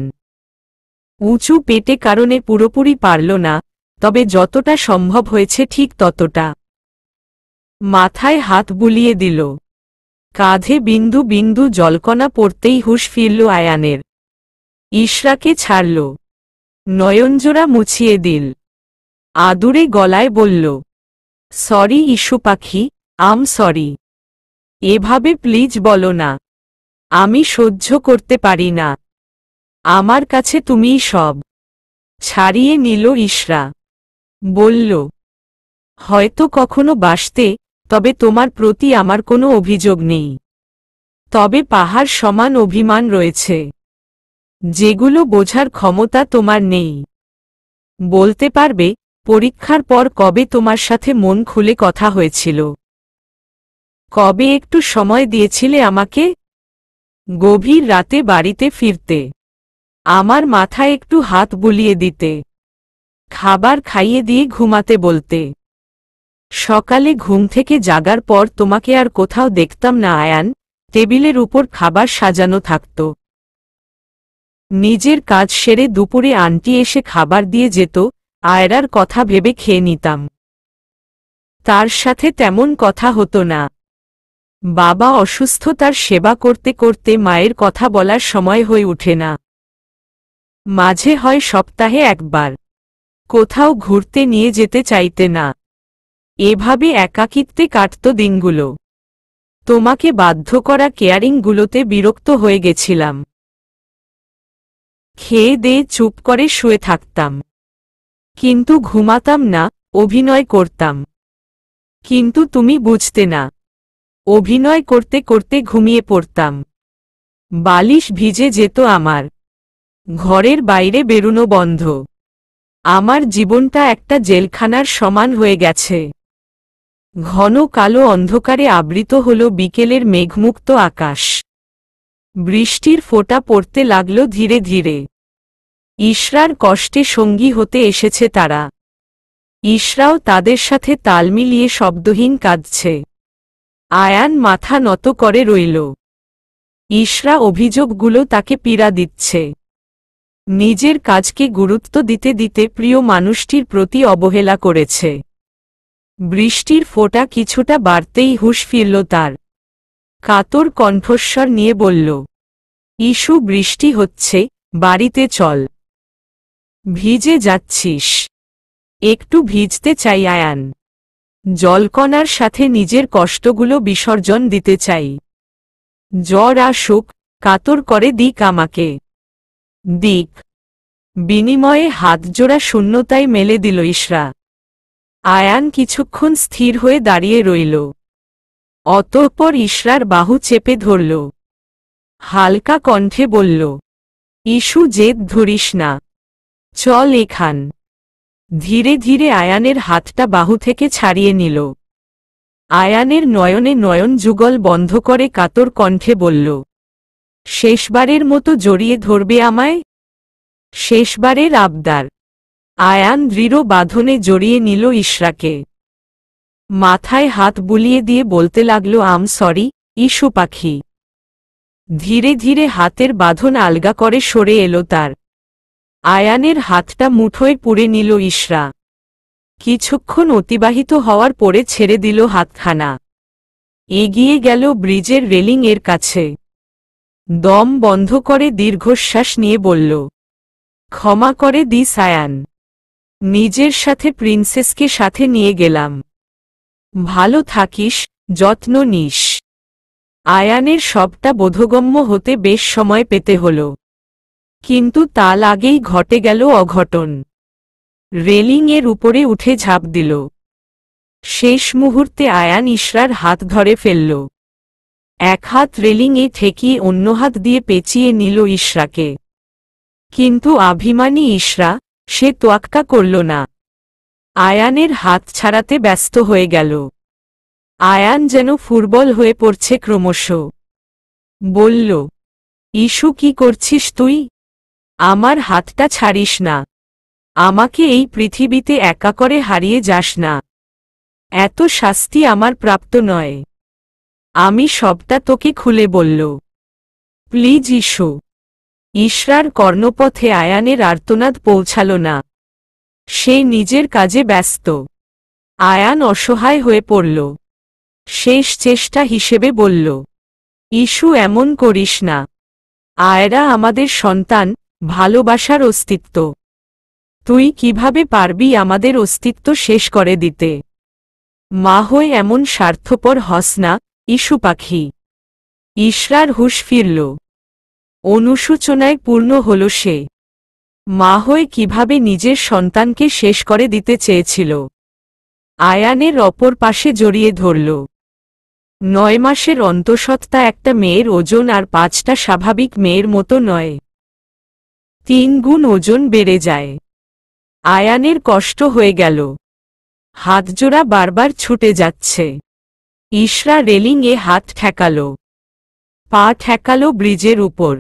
উঁচু পেটে কারণে পুরোপুরি পারল না তবে যতটা সম্ভব হয়েছে ঠিক ততটা মাথায় হাত বুলিয়ে দিল কাঁধে বিন্দু বিন্দু জলকণা পড়তেই হুশ ফিরল আয়ানের ইশরাকে ছাড়ল নয়নজোড়া মুছিয়ে দিল আদুরে গলায় বলল সরি ইস্যু পাখি আম সরি এভাবে প্লিজ বলো না আমি সহ্য করতে পারি না আমার কাছে তুমিই সব ছাড়িয়ে নিল ইশরা বলল হয়তো কখনো বাসতে তবে তোমার প্রতি আমার কোনো অভিযোগ নেই তবে পাহাড় সমান অভিমান রয়েছে যেগুলো বোঝার ক্ষমতা তোমার নেই বলতে পারবে পরীক্ষার পর কবে তোমার সাথে মন খুলে কথা হয়েছিল কবে একটু সময় দিয়েছিলে আমাকে গভীর রাতে বাড়িতে ফিরতে আমার মাথায় একটু হাত বুলিয়ে দিতে খাবার খাইয়ে দিয়ে ঘুমাতে বলতে সকালে ঘুম থেকে জাগার পর তোমাকে আর কোথাও দেখতাম না আয়ান টেবিলের উপর খাবার সাজানো থাকত নিজের কাজ সেরে দুপুরে আন্টি এসে খাবার দিয়ে যেত আয়রার কথা ভেবে খেয়ে নিতাম তার সাথে তেমন কথা হতো না বাবা অসুস্থ তার সেবা করতে করতে মায়ের কথা বলার সময় হয়ে উঠে না মাঝে হয় সপ্তাহে একবার কোথাও ঘুরতে নিয়ে যেতে চাইতে না এভাবে একাকিত্বে কাটত দিনগুলো তোমাকে বাধ্য করা কেয়ারিংগুলোতে বিরক্ত হয়ে গেছিলাম খেয়ে দেয়ে চুপ করে শুয়ে থাকতাম কিন্তু ঘুমাতাম না অভিনয় করতাম কিন্তু তুমি বুঝতে না অভিনয় করতে করতে ঘুমিয়ে পড়তাম বালিশ ভিজে যেত আমার ঘরের বাইরে বেরুনো বন্ধ আমার জীবনটা একটা জেলখানার সমান হয়ে গেছে ঘন কালো অন্ধকারে আবৃত হল বিকেলের মেঘমুক্ত আকাশ বৃষ্টির ফোঁটা পড়তে লাগল ধীরে ধীরে ইশরার কষ্টে সঙ্গী হতে এসেছে তারা ইশরাও তাদের সাথে তাল মিলিয়ে শব্দহীন কাঁদছে আয়ান মাথা নত করে রইল ইশরা অভিযোগগুলো তাকে পীড়া দিচ্ছে নিজের কাজকে গুরুত্ব দিতে দিতে প্রিয় মানুষটির প্রতি অবহেলা করেছে বৃষ্টির ফোঁটা কিছুটা বাড়তেই হুশ ফিরল তার কাতর কণ্ঠস্বর নিয়ে বলল ইস্যু বৃষ্টি হচ্ছে বাড়িতে চল ভিজে যাচ্ছিস একটু ভিজতে চাই আয়ান জলকণার সাথে নিজের কষ্টগুলো বিসর্জন দিতে চাই জ্বর আসুক কাতর করে দিক আমাকে দিক বিনিময়ে হাতজোড়া শূন্যতায় মেলে দিল ইসরা আয়ান কিছুক্ষণ স্থির হয়ে দাঁড়িয়ে রইল অতঃপর ইশরার বাহু চেপে ধরল হালকা কণ্ঠে বলল ইস্যু জেদ ধরিস না চল এখান ধীরে ধীরে আয়ানের হাতটা বাহু থেকে ছাড়িয়ে নিল আয়ানের নয়নে নয়ন যুগল বন্ধ করে কাতর কণ্ঠে বলল শেষবারের মতো জড়িয়ে ধরবে আমায় শেষবারের আবদার আয়ান দৃঢ় বাঁধনে জড়িয়ে নিল ইশরাকে মাথায় হাত বুলিয়ে দিয়ে বলতে লাগল আম সরি ইসু পাখি ধীরে ধীরে হাতের বাঁধন আলগা করে সরে এলো তার আয়ানের হাতটা মুঠোয় পুড়ে নিল ইশরা কিছুক্ষণ অতিবাহিত হওয়ার পরে ছেড়ে দিল হাতখানা এগিয়ে গেল ব্রিজের রেলিং এর কাছে দম বন্ধ করে দীর্ঘশ্বাস নিয়ে বলল ক্ষমা করে দিস আয়ান নিজের সাথে প্রিন্সেসকে সাথে নিয়ে গেলাম ভালো থাকিস যত্ন নিস আয়ানের সবটা বোধগম্য হতে বেশ সময় পেতে হল কিন্তু তাল আগেই ঘটে গেল অঘটন রেলিং এর উপরে উঠে ঝাঁপ দিল শেষ মুহূর্তে আয়ান ইশরার হাত ধরে ফেলল এক হাত রেলিংয়ে ঠেকিয়ে অন্য হাত দিয়ে পেঁচিয়ে নিল ইশরাকে কিন্তু আভিমানী ইশরা সে তোয়াক্কা করল না আয়ানের হাত ছাড়াতে ব্যস্ত হয়ে গেল আয়ান যেন ফুরবল হয়ে পড়ছে ক্রমশ বলল ইস্যু কি করছিস তুই আমার হাতটা ছাড়িস না আমাকে এই পৃথিবীতে একা করে হারিয়ে যাস না এত শাস্তি আমার প্রাপ্ত নয় আমি সবটা তোকে খুলে বলল প্লিজ ইস্যু ইশরার কর্ণপথে আয়ানের আর্তনাদ পৌঁছাল না সে নিজের কাজে ব্যস্ত আয়ান অসহায় হয়ে পড়ল শেষ চেষ্টা হিসেবে বলল ইস্যু এমন করিস না আয়রা আমাদের সন্তান ভালোবাসার অস্তিত্ব তুই কিভাবে পারবি আমাদের অস্তিত্ব শেষ করে দিতে মা হয়ে এমন স্বার্থপর হস না ইস্যু পাখি ইশরার হুশ ফিরল অনুসূচনায় পূর্ণ হল সে মা হয়ে কীভাবে নিজের সন্তানকে শেষ করে দিতে চেয়েছিল আয়ানের অপর পাশে জড়িয়ে ধরল নয় মাসের অন্তঃসত্ত্বা একটা মেয়ের ওজন আর পাঁচটা স্বাভাবিক মেয়ের মতো নয় তিন গুণ ওজন বেড়ে যায় আয়ানের কষ্ট হয়ে গেল হাতজোড়া বারবার ছুটে যাচ্ছে ইশরা রেলিংয়ে হাত ঠেকাল পা ঠেকাল ব্রিজের উপর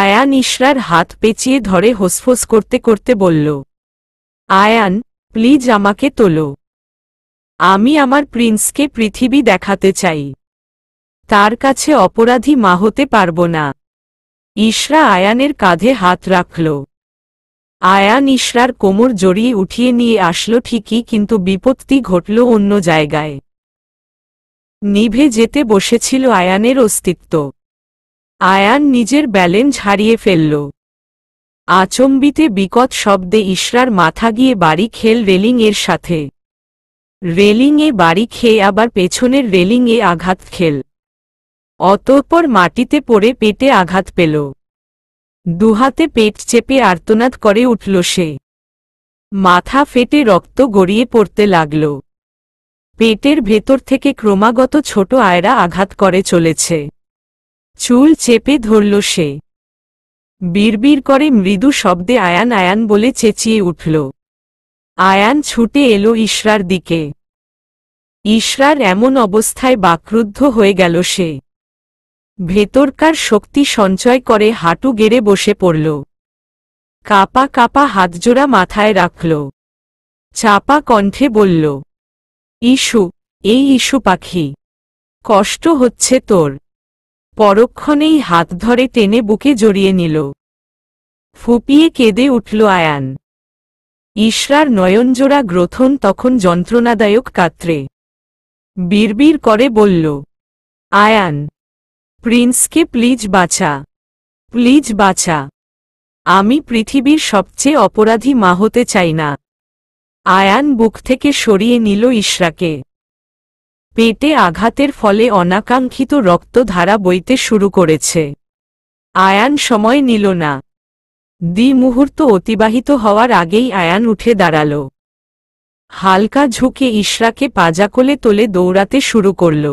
আয়ান ইশরার হাত পেঁচিয়ে ধরে হোসফোস করতে করতে বলল আয়ান প্লিজ আমাকে তোলো আমি আমার প্রিন্সকে পৃথিবী দেখাতে চাই তার কাছে অপরাধী মা হতে পারব না ইশরা আয়ানের কাঁধে হাত রাখল আয়ান ইশরার কোমর জড়িয়ে উঠিয়ে নিয়ে আসলো ঠিকই কিন্তু বিপত্তি ঘটল অন্য জায়গায় নিভে যেতে বসেছিল আয়ানের অস্তিত্ব আয়ান নিজের ব্যালেন্স হারিয়ে ফেলল আচম্বিতে বিকট শব্দে ইশরার মাথা গিয়ে বাড়ি খেল রেলিং এর সাথে রেলিংয়ে বাড়ি খেয়ে আবার পেছনের রেলিংয়ে আঘাত খেল অতঃপর মাটিতে পড়ে পেটে আঘাত পেল দুহাতে পেট চেপে আর্তনাদ করে উঠল সে মাথা ফেটে রক্ত গড়িয়ে পড়তে লাগল পেটের ভেতর থেকে ক্রমাগত ছোট আয়রা আঘাত করে চলেছে চুল চেপে ধরল সে বিড়বিড় করে মৃদু শব্দে আয়ান আয়ান বলে চেঁচিয়ে উঠল আয়ান ছুটে এলো ইশরার দিকে ইশরার এমন অবস্থায় বাক্রুদ্ধ হয়ে গেল সে ভেতরকার শক্তি সঞ্চয় করে হাঁটু গেড়ে বসে পড়ল কাপা কাপা হাতজোড়া মাথায় রাখল চাপা কণ্ঠে বলল ইস্যু এই ইস্যু পাখি কষ্ট হচ্ছে তোর পরক্ষণেই হাত ধরে টেনে বুকে জড়িয়ে নিল ফুপিয়ে কেঁদে উঠল আয়ান ইশরার নয়নজোড়া গ্রথন তখন যন্ত্রণাদায়ক কাত্রে বিড়বিড় করে বলল আয়ান প্রিন্সকে প্লিজ বাঁচা প্লিজ বাঁচা আমি পৃথিবীর সবচেয়ে অপরাধী মা হতে চাই না আয়ান বুক থেকে সরিয়ে নিল ইশরাকে পেটে আঘাতের ফলে অনাকাঙ্ক্ষিত রক্তধারা বইতে শুরু করেছে আয়ান সময় নিল না দ্বি মুহূর্ত অতিবাহিত হওয়ার আগেই আয়ান উঠে দাঁড়াল হালকা ঝুঁকে ইশরাকে পাজাকোলে তোলে দৌড়াতে শুরু করল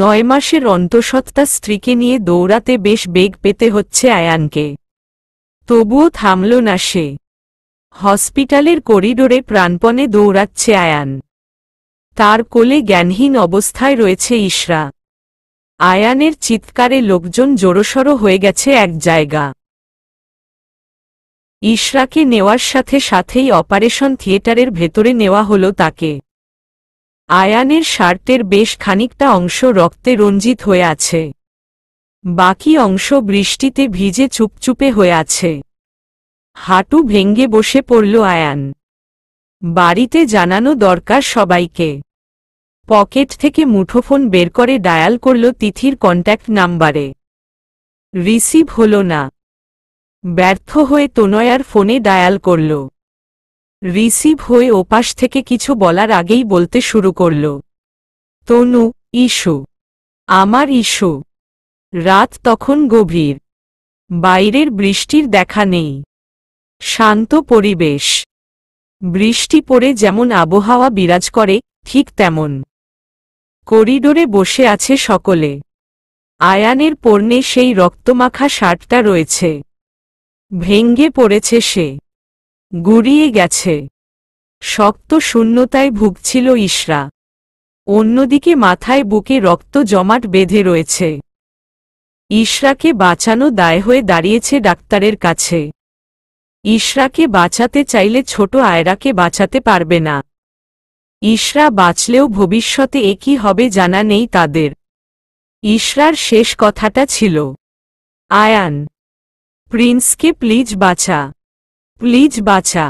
নয় মাসের অন্তঃসত্ত্বা স্ত্রীকে নিয়ে দৌড়াতে বেশ বেগ পেতে হচ্ছে আয়ানকে তবুও থামল না সে হসপিটালের করিডোরে প্রাণপণে দৌড়াচ্ছে আয়ান তার কোলে জ্ঞানহীন অবস্থায় রয়েছে ইশরা আয়ানের চিৎকারে লোকজন জোরসড়ো হয়ে গেছে এক জায়গা ইশরাকে নেওয়ার সাথে সাথেই অপারেশন থিয়েটারের ভেতরে নেওয়া হল তাকে আয়ানের শার্টের বেশ খানিকটা অংশ রক্তে রঞ্জিত হয়ে আছে বাকি অংশ বৃষ্টিতে ভিজে চুপচুপে হয়ে আছে হাঁটু ভেঙ্গে বসে পড়ল আয়ান বাড়িতে জানানো দরকার সবাইকে পকেট থেকে মুঠোফোন বের করে ডায়াল করল তিথির কন্ট্যাক্ট নাম্বারে রিসিভ হল না ব্যর্থ হয়ে তনয়ার ফোনে ডায়াল করল রিসিভ হয়ে ওপাশ থেকে কিছু বলার আগেই বলতে শুরু করল তনু ইস্যু আমার ইস্যু রাত তখন গভীর বাইরের বৃষ্টির দেখা নেই শান্ত পরিবেশ বৃষ্টি পড়ে যেমন আবহাওয়া বিরাজ করে ঠিক তেমন করিডোরে বসে আছে সকলে আয়ানের পর্ণে সেই রক্তমাখা শার্টটা রয়েছে ভেঙ্গে পড়েছে সে গুড়িয়ে গেছে শক্ত শূন্যতায় ভুগছিল ইশরা অন্যদিকে মাথায় বুকে রক্ত জমাট বেঁধে রয়েছে ইশরাকে বাঁচানো দায় হয়ে দাঁড়িয়েছে ডাক্তারের কাছে ইশরাকে বাঁচাতে চাইলে ছোট আয়রাকে বাঁচাতে পারবে না ইশরা বাঁচলেও ভবিষ্যতে এ হবে জানা নেই তাদের ইশরার শেষ কথাটা ছিল আয়ান প্রিন্সকে প্লিজ বাঁচা প্লিজ বাঁচা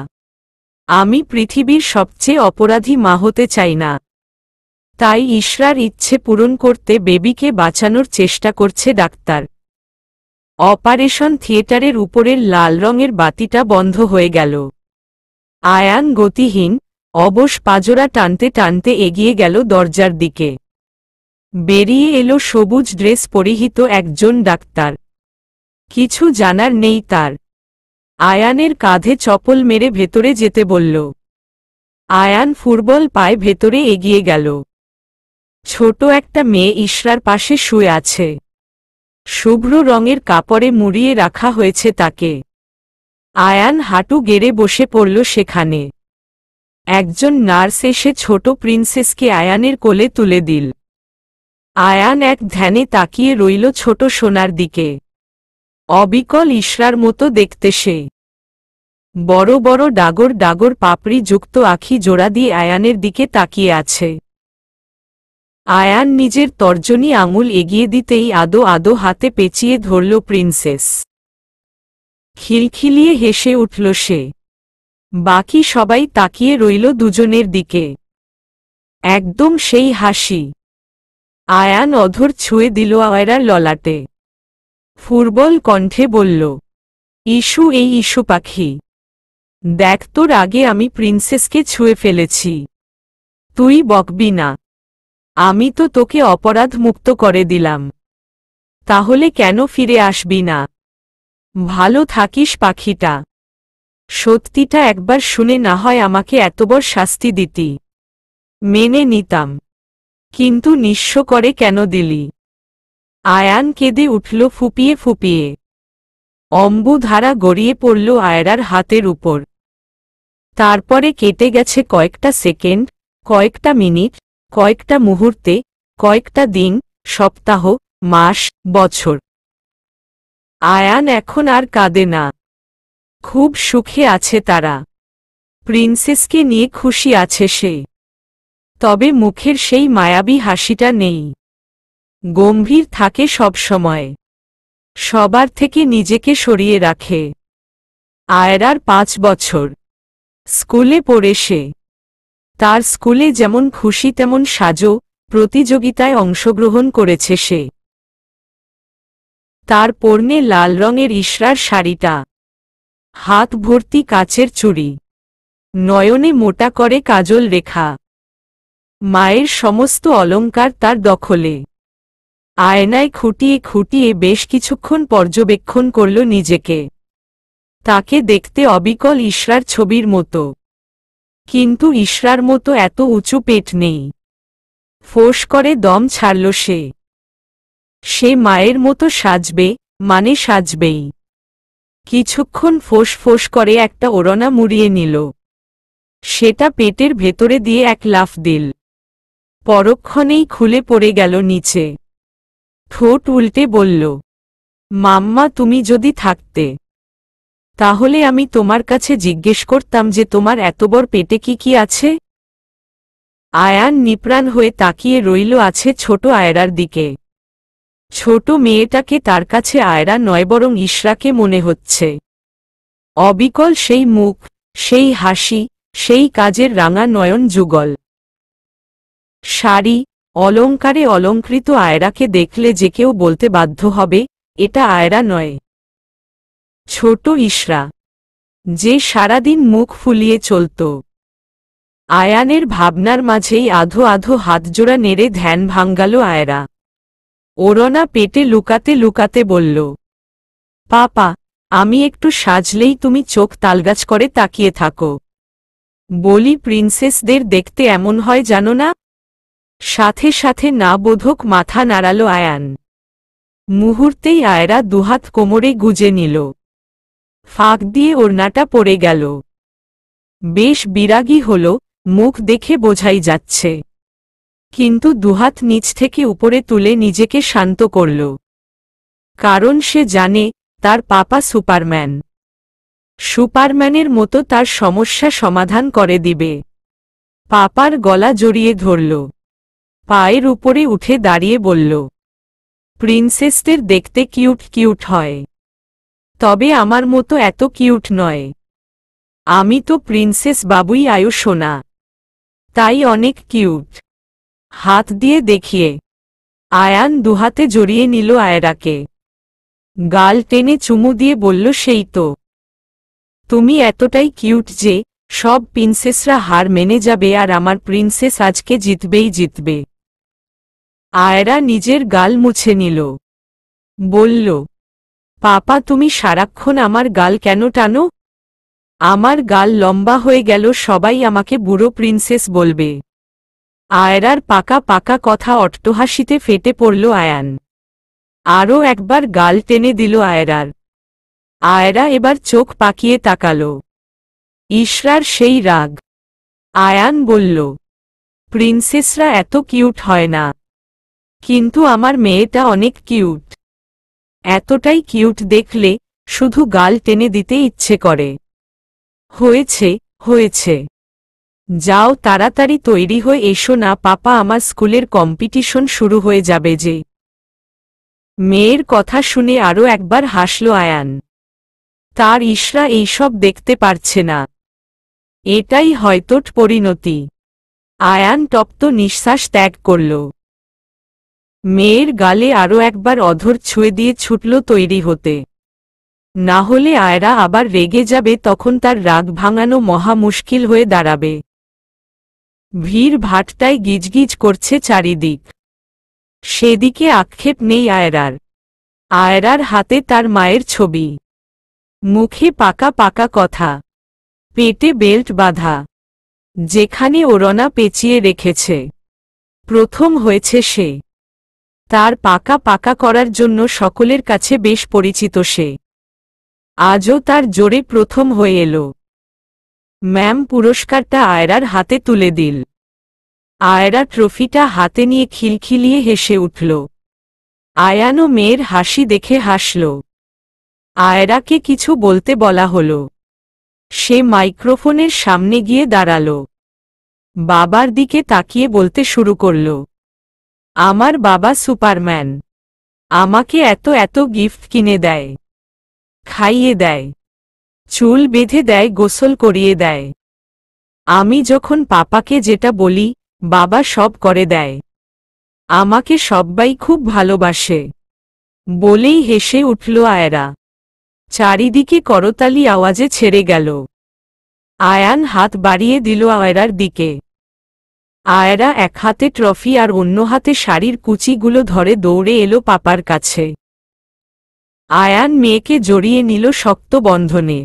আমি পৃথিবীর সবচেয়ে অপরাধী মা হতে চাই না তাই ইশরার ইচ্ছে পূরণ করতে বেবিকে বাঁচানোর চেষ্টা করছে ডাক্তার অপারেশন থিয়েটারের উপরের লাল রঙের বাতিটা বন্ধ হয়ে গেল আয়ান গতিহীন অবশ পাজরা টানতে টানতে এগিয়ে গেল দরজার দিকে বেরিয়ে এলো সবুজ ড্রেস পরিহিত একজন ডাক্তার কিছু জানার নেই তার আয়ানের কাঁধে চপল মেরে ভেতরে যেতে বলল আয়ান ফুটবল পায়ে ভেতরে এগিয়ে গেল ছোট একটা মেয়ে ইশরার পাশে শুয়ে আছে শুভ্র রঙের কাপড়ে মুড়িয়ে রাখা হয়েছে তাকে আয়ান হাঁটু গেড়ে বসে পড়ল সেখানে একজন নার্স এসে ছোট প্রিন্সেসকে আয়ানের কোলে তুলে দিল আয়ান এক ধ্যানে তাকিয়ে রইল ছোট সোনার দিকে অবিকল ইশরার মতো দেখতে সে বড় বড় ডাগর ডাগর পাপড়ি যুক্ত আখি জোড়া দিয়ে আয়ানের দিকে তাকিয়ে আছে আয়ান নিজের তর্জনী আঙুল এগিয়ে দিতেই আদো আদো হাতে পেঁচিয়ে ধরল প্রিন্সেস খিলখিলিয়ে হেসে উঠল সে বাকি সবাই তাকিয়ে রইল দুজনের দিকে একদম সেই হাসি আয়ান অধর ছুঁয়ে দিল আয়রা ললাটে ফুরবল কণ্ঠে বলল ইস্যু এই ইস্যু পাখি দেখ তোর আগে আমি প্রিন্সেসকে ছুঁয়ে ফেলেছি তুই বকবি না আমি তো তোকে অপরাধ মুক্ত করে দিলাম তাহলে কেন ফিরে আসবি না ভালো থাকিস পাখিটা সত্যিটা একবার শুনে না হয় আমাকে এতবার শাস্তি দিতি মেনে নিতাম কিন্তু নিঃস্ব করে কেন দিলি আয়ান কেঁদে উঠল ফুপিয়ে ফুপিয়ে অম্বুধারা গড়িয়ে পড়ল আয়রার হাতের উপর তারপরে কেটে গেছে কয়েকটা সেকেন্ড কয়েকটা মিনিট কয়েকটা মুহূর্তে কয়েকটা দিন সপ্তাহ মাস বছর আয়ান এখন আর কাঁদে না খুব সুখে আছে তারা প্রিন্সেসকে নিয়ে খুশি আছে সে তবে মুখের সেই মায়াবী হাসিটা নেই গম্ভীর থাকে সব সময়। সবার থেকে নিজেকে সরিয়ে রাখে আয়রার পাঁচ বছর স্কুলে পড়ে সে তার স্কুলে যেমন খুশি তেমন সাজো প্রতিযোগিতায় অংশগ্রহণ করেছে সে তার পরনে লাল রঙের ইশরার শাড়িটা হাত ভর্তি কাচের চুড়ি নয়নে মোটা করে কাজল রেখা মায়ের সমস্ত অলঙ্কার তার দখলে আয়নায় খুঁটিয়ে খুঁটিয়ে বেশ কিছুক্ষণ পর্যবেক্ষণ করল নিজেকে তাকে দেখতে অবিকল ইশরার ছবির মতো কিন্তু ইশরার মতো এত উঁচু পেট নেই ফোস করে দম ছাড়ল সে সে মায়ের মতো সাজবে মানে সাজবেই কিছুক্ষণ ফোঁস ফোঁস করে একটা ওড়না মুড়িয়ে নিল সেটা পেটের ভেতরে দিয়ে এক লাফ দিল পরক্ষণেই খুলে পড়ে গেল নিচে ঠোঁট উল্টে বলল মাম্মা তুমি যদি থাকতে তাহলে আমি তোমার কাছে জিজ্ঞেস করতাম যে তোমার এত বড় পেটে কি কি আছে আয়ান নিপ্রাণ হয়ে তাকিয়ে রইল আছে ছোট আয়রার দিকে ছোট মেয়েটাকে তার কাছে আয়রা নয় বরং ইশরাকে মনে হচ্ছে অবিকল সেই মুখ সেই হাসি সেই কাজের রাঙা নয়ন যুগল শাড়ি অলঙ্কারে অলঙ্কৃত আয়রাকে দেখলে যে কেউ বলতে বাধ্য হবে এটা আয়রা নয় ছোট ইশরা যে সারাদিন মুখ ফুলিয়ে চলত আয়ানের ভাবনার মাঝেই আধো আধো হাতজোড়া নেড়ে ধ্যান ভাঙ্গাল আয়রা ওরনা পেটে লুকাতে লুকাতে বলল পাপা আমি একটু সাজলেই তুমি চোখ তালগাছ করে তাকিয়ে থাকো বলি প্রিন্সেসদের দেখতে এমন হয় জানো না সাথে সাথে না বোধক মাথা নাড়াল আয়ান মুহূর্তেই আয়রা দুহাত কোমরে গুজে নিল ফাঁক দিয়ে ওড়নাটা পড়ে গেল বেশ বিরাগী হল মুখ দেখে বোঝাই যাচ্ছে কিন্তু দুহাত নিচ থেকে উপরে তুলে নিজেকে শান্ত করল কারণ সে জানে তার পাপা সুপারম্যান সুপারম্যানের মতো তার সমস্যা সমাধান করে দিবে পাপার গলা জড়িয়ে ধরল পায়ের উপরে উঠে দাঁড়িয়ে বলল প্রিন্সেসদের দেখতে কিউট কিউট হয় তবে আমার মতো এত কিউট নয় আমি তো প্রিন্সেস বাবুই আয়ু সোনা তাই অনেক কিউট হাত দিয়ে দেখিয়ে আয়ান দুহাতে জড়িয়ে নিল আয়রাকে গাল টেনে চুমু দিয়ে বলল সেই তো তুমি এতটাই কিউট যে সব প্রিন্সেসরা হার মেনে যাবে আর আমার প্রিন্সেস আজকে জিতবেই জিতবে আয়রা নিজের গাল মুছে নিল বলল পাপা তুমি সারাক্ষণ আমার গাল কেন টানো আমার গাল লম্বা হয়ে গেল সবাই আমাকে বুড়ো প্রিন্সেস বলবে আয়রার পাকা পাকা কথা অট্টহাসিতে ফেটে পড়ল আয়ান আরও একবার গাল টেনে দিল আয়রার আয়রা এবার চোখ পাকিয়ে তাকাল ইশরার সেই রাগ আয়ান বলল প্রিন্সেসরা এত কিউট হয় না কিন্তু আমার মেয়েটা অনেক কিউট এতটাই কিউট দেখলে শুধু গাল টেনে দিতে ইচ্ছে করে হয়েছে হয়েছে যাও তাড়াতাড়ি তৈরি হয়ে এসো না পাপা আমার স্কুলের কম্পিটিশন শুরু হয়ে যাবে যে মেয়ের কথা শুনে আরও একবার হাসল আয়ান তার ইশরা এইসব দেখতে পারছে না এটাই হয়তো পরিণতি আয়ান টপ্ত নিঃশ্বাস ত্যাগ করল মেয়ের গালে আরও একবার অধর ছুঁয়ে দিয়ে ছুটল তৈরি হতে না হলে আয়রা আবার রেগে যাবে তখন তার রাগ ভাঙানো মহা মুশকিল হয়ে দাঁড়াবে ভিড় ভাটটায় গিজগিজ করছে চারিদিক সেদিকে আক্ষেপ নেই আয়রার আয়রার হাতে তার মায়ের ছবি মুখে পাকা পাকা কথা পেটে বেল্ট বাঁধা যেখানে ওরনা পেঁচিয়ে রেখেছে প্রথম হয়েছে সে তার পাকা পাকা করার জন্য সকলের কাছে বেশ পরিচিত সে আজও তার জোরে প্রথম হয়ে এলো ম্যাম পুরস্কারটা আয়রার হাতে তুলে দিল আয়রা ট্রফিটা হাতে নিয়ে খিলখিলিয়ে হেসে উঠল আয়ানো মেয়ের হাসি দেখে হাসল আয়রাকে কিছু বলতে বলা হল সে মাইক্রোফোনের সামনে গিয়ে দাঁড়াল বাবার দিকে তাকিয়ে বলতে শুরু করল আমার বাবা সুপারম্যান আমাকে এত এত গিফট কিনে দেয় খাইয়ে দেয় চুল বেঁধে দেয় গোসল করিয়ে দেয় আমি যখন পাপাকে যেটা বলি বাবা সব করে দেয় আমাকে সব্বাই খুব ভালোবাসে বলেই হেসে উঠল আয়রা চারিদিকে করতালি আওয়াজে ছেড়ে গেল আয়ান হাত বাড়িয়ে দিল আয়রার দিকে আয়রা এক হাতে ট্রফি আর অন্য হাতে শাড়ির কুচিগুলো ধরে দৌড়ে এলো পাপার কাছে আয়ান মেয়েকে জড়িয়ে নিল শক্ত বন্ধনে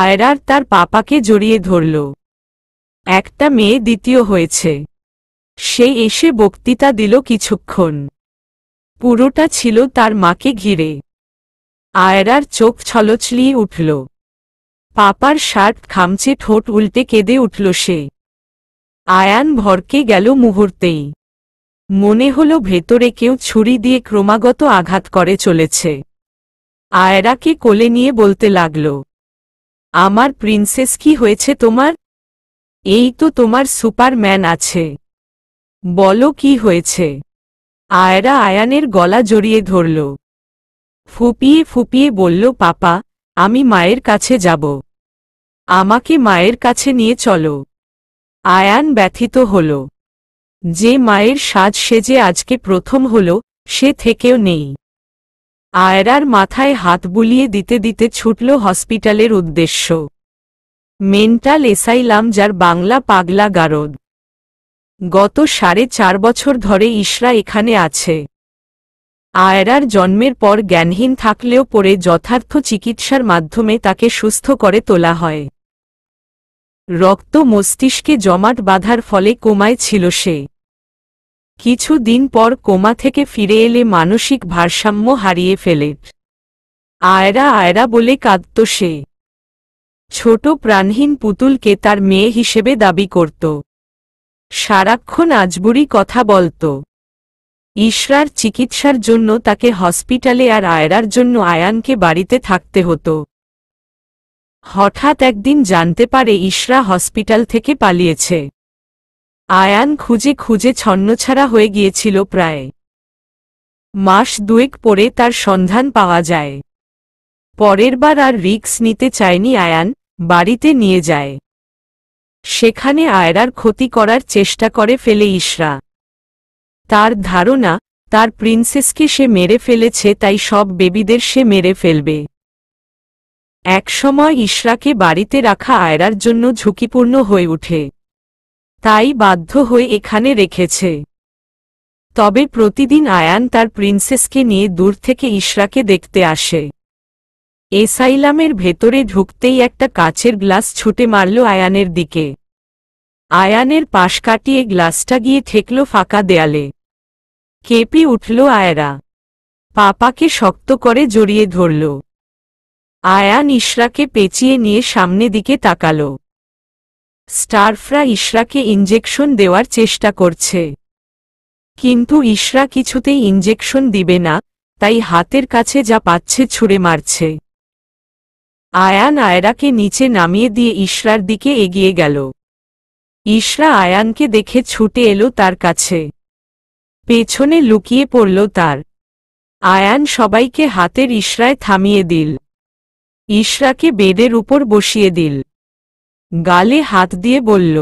আয়রার তার পাপাকে জড়িয়ে ধরল একটা মেয়ে দ্বিতীয় হয়েছে সে এসে বক্তৃতা দিল কিছুক্ষণ পুরোটা ছিল তার মাকে ঘিরে আয়রার চোখ ছলছলিয়ে উঠল পাপার শার্ট খামচে ঠোঁট উল্টে কেঁদে উঠল সে আয়ান ভরকে গেল মুহূর্তেই মনে হল ভেতরে কেউ ছুরি দিয়ে ক্রমাগত আঘাত করে চলেছে আয়রাকে কোলে নিয়ে বলতে লাগল আমার প্রিন্সেস কি হয়েছে তোমার এই তো তোমার সুপারম্যান আছে বলো কি হয়েছে আয়রা আয়ানের গলা জড়িয়ে ধরল ফুপিয়ে ফুপিয়ে বলল পাপা আমি মায়ের কাছে যাব আমাকে মায়ের কাছে নিয়ে চলো আয়ান ব্যথিত হল যে মায়ের সাজ সেজে আজকে প্রথম হল সে থেকেও নেই আয়রার মাথায় হাত বুলিয়ে দিতে দিতে ছুটল হসপিটালের উদ্দেশ্য মেন্টাল এসাইলাম যার বাংলা পাগলা গারদ গত সাড়ে চার বছর ধরে ইশরা এখানে আছে আয়রার জন্মের পর জ্ঞানহীন থাকলেও পরে যথার্থ চিকিৎসার মাধ্যমে তাকে সুস্থ করে তোলা হয় রক্ত মস্তিষ্কে জমাট বাঁধার ফলে কোমায় ছিল সে কিছুদিন পর কোমা থেকে ফিরে এলে মানসিক ভারসাম্য হারিয়ে ফেলে আয়রা আয়রা বলে কাঁদত সে ছোট প্রাণহীন পুতুলকে তার মেয়ে হিসেবে দাবি করত সারাক্ষণ আজবুরি কথা বলত ইশরার চিকিৎসার জন্য তাকে হসপিটালে আর আয়রার জন্য আয়ানকে বাড়িতে থাকতে হতো হঠাৎ একদিন জানতে পারে ইশরা হসপিটাল থেকে পালিয়েছে আয়ান খুঁজে খুঁজে ছন্নছাড়া হয়ে গিয়েছিল প্রায় মাস দুয়েক পরে তার সন্ধান পাওয়া যায় পরের বার আর রিক্স নিতে চায়নি আয়ান বাড়িতে নিয়ে যায় সেখানে আয়রার ক্ষতি করার চেষ্টা করে ফেলে ইশরা তার ধারণা তার প্রিন্সেসকে সে মেরে ফেলেছে তাই সব বেবিদের সে মেরে ফেলবে একসময় ইশরাকে বাড়িতে রাখা আয়রার জন্য ঝুঁকিপূর্ণ হয়ে উঠে তাই বাধ্য হয়ে এখানে রেখেছে তবে প্রতিদিন আয়ান তার প্রিন্সেসকে নিয়ে দূর থেকে ইশরাকে দেখতে আসে এসাইলামের ভেতরে ঢুকতেই একটা কাচের গ্লাস ছুটে মারল আয়ানের দিকে আয়ানের পাশ কাটিয়ে গ্লাসটা গিয়ে ঠেকল ফাঁকা দেয়ালে কেঁপে উঠল আয়রা পাপাকে শক্ত করে জড়িয়ে ধরল আয়ান ইশরাকে পেঁচিয়ে নিয়ে সামনে দিকে তাকালো স্টারফ্রা ইশরাকে ইঞ্জেকশন দেওয়ার চেষ্টা করছে কিন্তু ইশরা কিছুতেই ইঞ্জেকশন দিবে না তাই হাতের কাছে যা পাচ্ছে ছুড়ে মারছে আয়ান আয়রাকে নিচে নামিয়ে দিয়ে ইশরার দিকে এগিয়ে গেল ইশরা আয়ানকে দেখে ছুটে এলো তার কাছে পেছনে লুকিয়ে পড়ল তার আয়ান সবাইকে হাতের ইশরায় থামিয়ে দিল ইশরাকে বেডের উপর বসিয়ে দিল গালে হাত দিয়ে বলল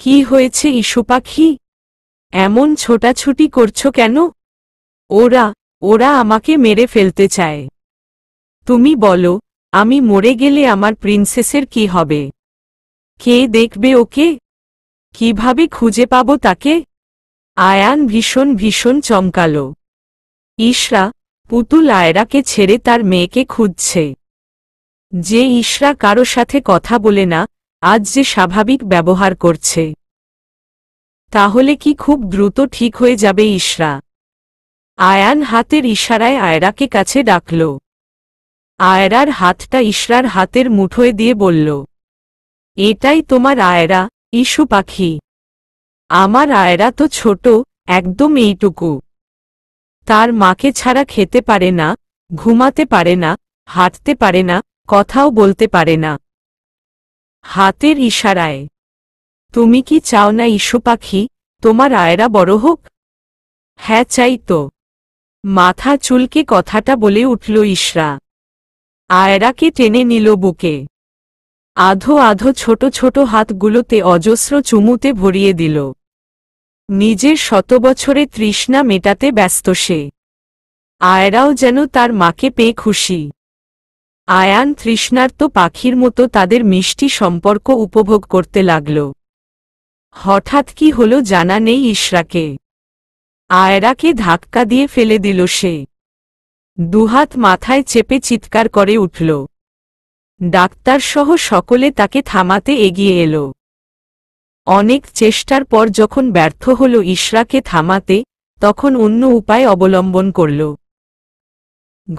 কি হয়েছে পাখি এমন ছোটাছুটি করছো কেন ওরা ওরা আমাকে মেরে ফেলতে চায় তুমি বলো আমি মরে গেলে আমার প্রিন্সেসের কি হবে কে দেখবে ওকে কিভাবে খুঁজে পাব তাকে আয়ান ভীষণ ভীষণ চমকাল ইশরা পুতুল আয়রাকে ছেড়ে তার মেয়েকে খুঁজছে যে ইশরা কারো সাথে কথা বলে না আজ যে স্বাভাবিক ব্যবহার করছে তাহলে কি খুব দ্রুত ঠিক হয়ে যাবে ইশরা আয়ান হাতের ইশারায় আয়রাকে কাছে ডাকল আয়রার হাতটা ইশরার হাতের মুঠোয় দিয়ে বলল এটাই তোমার আয়রা ইস্যু পাখি আমার আয়রা তো ছোট একদম এইটুকু তার মাকে ছাড়া খেতে পারে না ঘুমাতে পারে না হাঁটতে পারে না কথাও বলতে পারে না হাতের ইশারায় তুমি কি চাও না ইস্যু পাখি তোমার আয়রা বড় হোক হ্যাঁ চাই তো মাথা চুলকে কথাটা বলে উঠল ইশরা আয়রাকে টেনে নিল বুকে আধো আধো ছোট ছোট হাতগুলোতে অজস্র চুমুতে ভরিয়ে দিল নিজের শতবছরে তৃষ্ণা মেটাতে ব্যস্ত সে আয়রাও যেন তার মাকে পেয়ে খুশি আয়ান তৃষ্ণার্ত পাখির মতো তাদের মিষ্টি সম্পর্ক উপভোগ করতে লাগল হঠাৎ কি হল জানা নেই ইশরাকে আয়রাকে ধাক্কা দিয়ে ফেলে দিল সে দুহাত মাথায় চেপে চিৎকার করে উঠল ডাক্তারসহ সকলে তাকে থামাতে এগিয়ে এলো অনেক চেষ্টার পর যখন ব্যর্থ হল ইশরাকে থামাতে তখন অন্য উপায় অবলম্বন করল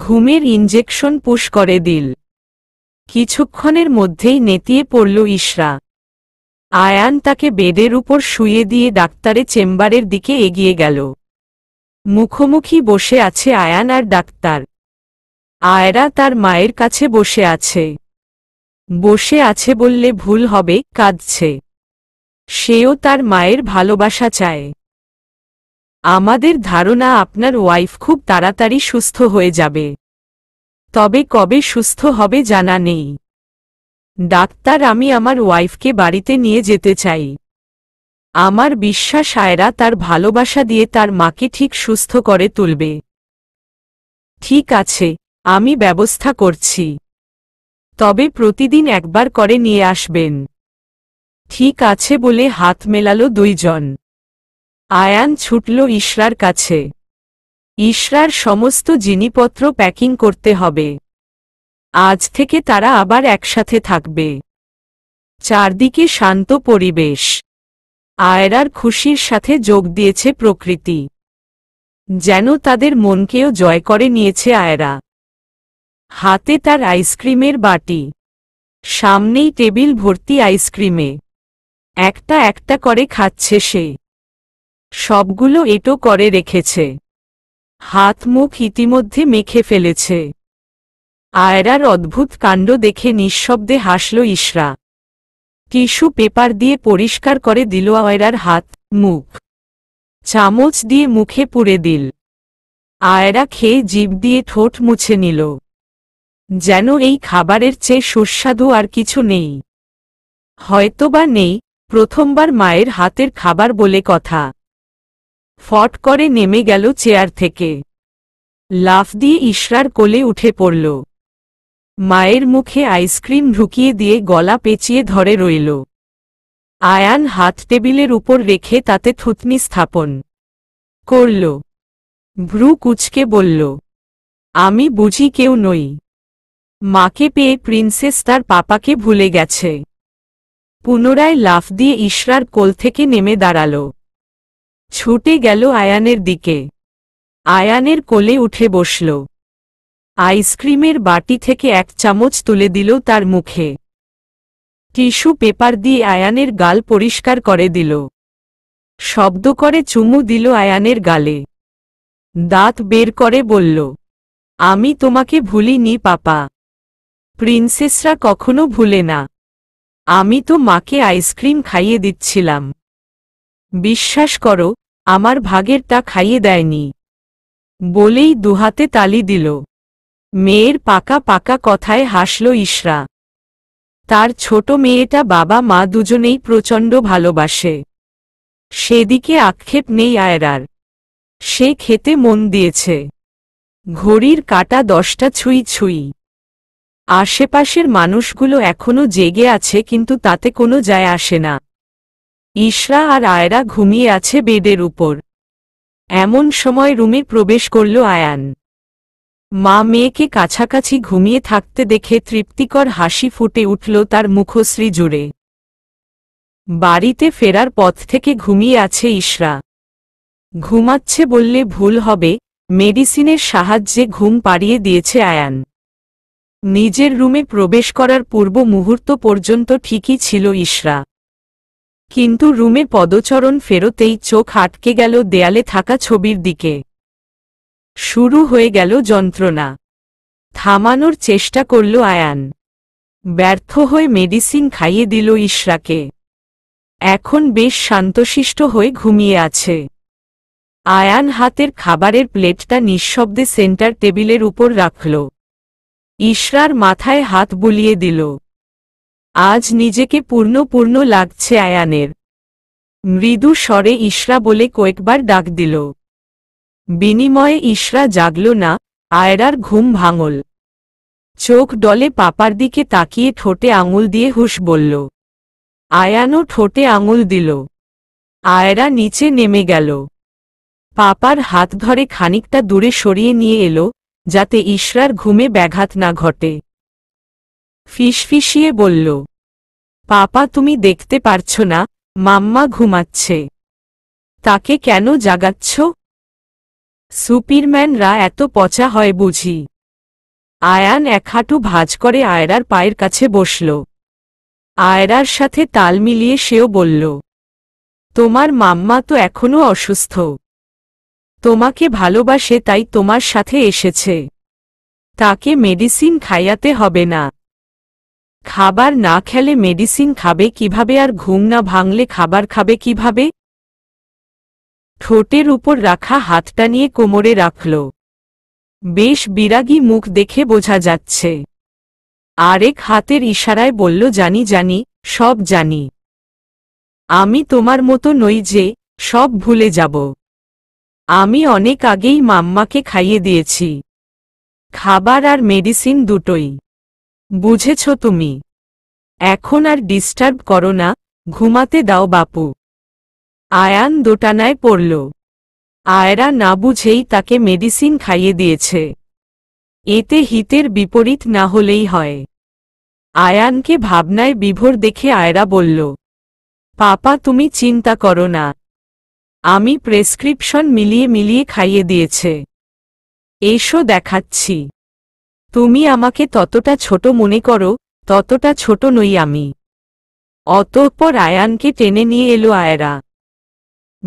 ঘুমের ইঞ্জেকশন পুশ করে দিল কিছুক্ষণের মধ্যেই নেতিয়ে পড়ল ইশরা আয়ান তাকে বেডের উপর শুয়ে দিয়ে ডাক্তারে চেম্বারের দিকে এগিয়ে গেল মুখোমুখি বসে আছে আয়ান আর ডাক্তার আয়রা তার মায়ের কাছে বসে আছে বসে আছে বললে ভুল হবে কাঁদছে সেও তার মায়ের ভালোবাসা চায় আমাদের ধারণা আপনার ওয়াইফ খুব তাড়াতাড়ি সুস্থ হয়ে যাবে তবে কবে সুস্থ হবে জানা নেই ডাক্তার আমি আমার ওয়াইফকে বাড়িতে নিয়ে যেতে চাই আমার বিশ্বাস আয়রা তার ভালোবাসা দিয়ে তার মাকে ঠিক সুস্থ করে তুলবে ঠিক আছে আমি ব্যবস্থা করছি তবে প্রতিদিন একবার করে নিয়ে আসবেন ঠিক আছে বলে হাত মেলালো দুইজন আয়ান ছুটল ইশরার কাছে ইশরার সমস্ত জিনিসপত্র প্যাকিং করতে হবে আজ থেকে তারা আবার একসাথে থাকবে চারদিকে শান্ত পরিবেশ আয়রার খুশির সাথে যোগ দিয়েছে প্রকৃতি যেন তাদের মনকেও জয় করে নিয়েছে আয়রা হাতে তার আইসক্রিমের বাটি সামনেই টেবিল ভর্তি আইসক্রিমে একটা একটা করে খাচ্ছে সে সবগুলো এটো করে রেখেছে হাত মুখ ইতিমধ্যে মেখে ফেলেছে আয়রার অদ্ভুত কাণ্ড দেখে নিঃশব্দে হাসল ইশরা টিস্যু পেপার দিয়ে পরিষ্কার করে দিল আয়রার হাত মুখ চামচ দিয়ে মুখে পুড়ে দিল আয়রা খেয়ে জিভ দিয়ে ঠোঁট মুছে নিল যেন এই খাবারের চেয়ে সুস্বাদু আর কিছু নেই হয়তোবা নেই প্রথমবার মায়ের হাতের খাবার বলে কথা ফট করে নেমে গেল চেয়ার থেকে লাফ দিয়ে ইশরার কোলে উঠে পড়ল মায়ের মুখে আইসক্রিম ঢুকিয়ে দিয়ে গলা পেঁচিয়ে ধরে রইল আয়ান হাত টেবিলের উপর রেখে তাতে থুতনি স্থাপন করল ভ্রু কুচকে বলল আমি বুঝি কেউ নই মাকে পেয়ে প্রিন্সেস তার পাপাকে ভুলে গেছে পুনরায় লাফ দিয়ে ইশরার কোল থেকে নেমে দাঁড়াল ছুটে গেল আয়ানের দিকে আয়ানের কোলে উঠে বসল আইসক্রিমের বাটি থেকে এক চামচ তুলে দিল তার মুখে টিস্যু পেপার দিয়ে আয়ানের গাল পরিষ্কার করে দিল শব্দ করে চুমু দিল আয়ানের গালে দাঁত বের করে বলল আমি তোমাকে ভুলিনি পাপা প্রিন্সেসরা কখনো ভুলে না আমি তো মাকে আইসক্রিম খাইয়ে দিচ্ছিলাম বিশ্বাস করো আমার ভাগের তা খাইয়ে দেয়নি বলেই দুহাতে তালি দিল মেয়ের পাকা পাকা কথায় হাসল ইশরা তার ছোট মেয়েটা বাবা মা দুজনেই প্রচণ্ড ভালোবাসে সেদিকে আক্ষেপ নেই আয়রার সে খেতে মন দিয়েছে ঘড়ির কাটা দশটা ছুঁই ছুঁই আশেপাশের মানুষগুলো এখনো জেগে আছে কিন্তু তাতে কোনো যায় আসে না ইশরা আর আয়রা ঘুমিয়ে আছে বেদের উপর এমন সময় রুমে প্রবেশ করল আয়ান মা মেয়েকে কাছাকাছি ঘুমিয়ে থাকতে দেখে তৃপ্তিকর হাসি ফুটে উঠল তার মুখশ্রী জুড়ে বাড়িতে ফেরার পথ থেকে ঘুমিয়ে আছে ইশরা ঘুমাচ্ছে বললে ভুল হবে মেডিসিনের সাহায্যে ঘুম পাড়িয়ে দিয়েছে আয়ান নিজের রুমে প্রবেশ করার পূর্ব মুহূর্ত পর্যন্ত ঠিকই ছিল ইশরা কিন্তু রুমে পদচরণ ফেরতেই চোখ আটকে গেল দেয়ালে থাকা ছবির দিকে শুরু হয়ে গেল যন্ত্রণা থামানোর চেষ্টা করল আয়ান ব্যর্থ হয়ে মেডিসিন খাইয়ে দিল ইশরাকে এখন বেশ শান্তশিষ্ট হয়ে ঘুমিয়ে আছে আয়ান হাতের খাবারের প্লেটটা নিঃশব্দে সেন্টার টেবিলের উপর রাখল ইশরার মাথায় হাত বুলিয়ে দিল আজ নিজেকে পূর্ণ পূর্ণ লাগছে আয়ানের মৃদু স্বরে ইশরা বলে কয়েকবার ডাক দিল বিনিময়ে ইশরা জাগল না আয়রার ঘুম ভাঙল চোখ ডলে পাপার দিকে তাকিয়ে ঠোঁটে আঙুল দিয়ে হুশ বলল আয়ানও ঠোঁটে আঙুল দিল আয়রা নিচে নেমে গেল পাপার হাত ধরে খানিকটা দূরে সরিয়ে নিয়ে এলো যাতে ইশরার ঘুমে ব্যাঘাত না ঘটে ফিসফিসিয়ে বলল পাপা তুমি দেখতে পারছ না মাম্মা ঘুমাচ্ছে তাকে কেন জাগাচ্ছ সুপিরম্যানরা এত পচা হয় বুঝি আয়ান এক হাঁটু ভাজ করে আয়রার পায়ের কাছে বসল আয়রার সাথে তাল মিলিয়ে সেও বলল তোমার মাম্মা তো এখনও অসুস্থ তোমাকে ভালোবাসে তাই তোমার সাথে এসেছে তাকে মেডিসিন খাইয়াতে হবে না খাবার না খেলে মেডিসিন খাবে কিভাবে আর ঘুম না ভাঙলে খাবার খাবে কিভাবে ঠোঁটের উপর রাখা হাতটা নিয়ে কোমরে রাখল বেশ বিরাগী মুখ দেখে বোঝা যাচ্ছে আরেক হাতের ইশারায় বলল জানি জানি সব জানি আমি তোমার মতো নই যে সব ভুলে যাব আমি অনেক আগেই মাম্মাকে খাইয়ে দিয়েছি খাবার আর মেডিসিন দুটোই বুঝেছ তুমি এখন আর ডিস্টার্ব করো না ঘুমাতে দাও বাপু আয়ান দোটানায় পড়ল আয়রা না বুঝেই তাকে মেডিসিন খাইয়ে দিয়েছে এতে হিতের বিপরীত না হলেই হয় আয়ানকে ভাবনায় বিভোর দেখে আয়রা বলল পাপা তুমি চিন্তা করো না আমি প্রেসক্রিপশন মিলিয়ে মিলিয়ে খাইয়ে দিয়েছে এসো দেখাচ্ছি তুমি আমাকে ততটা ছোট মনে করো ততটা ছোট নই আমি অতঃপর আয়ানকে টেনে নিয়ে এলো আয়রা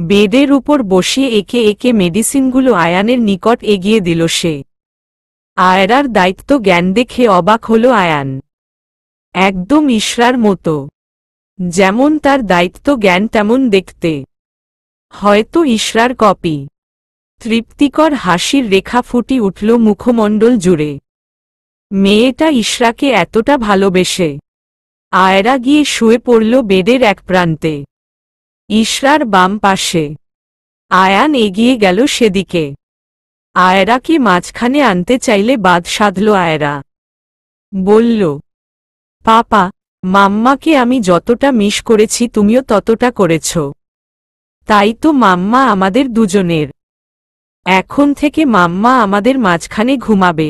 বেডের উপর বসিয়ে একে একে মেডিসিনগুলো আয়ানের নিকট এগিয়ে দিল সে আয়রার দায়িত্ব জ্ঞান দেখে অবাক হল আয়ান একদম ইশরার মতো যেমন তার দায়িত্ব জ্ঞান তেমন দেখতে হয়তো ইশরার কপি তৃপ্তিকর হাসির রেখা ফুটি উঠল মুখমণ্ডল জুড়ে মেয়েটা ইশরাকে এতটা ভালোবেসে আয়রা গিয়ে শুয়ে পড়ল বেডের এক প্রান্তে ইশরার বাম পাশে আয়ান এগিয়ে গেল সেদিকে আয়রাকে মাঝখানে আনতে চাইলে বাদ সাধল আয়রা বলল পাপা মাম্মাকে আমি যতটা মিস করেছি তুমিও ততটা করেছ তাই তো মাম্মা আমাদের দুজনের এখন থেকে মাম্মা আমাদের মাঝখানে ঘুমাবে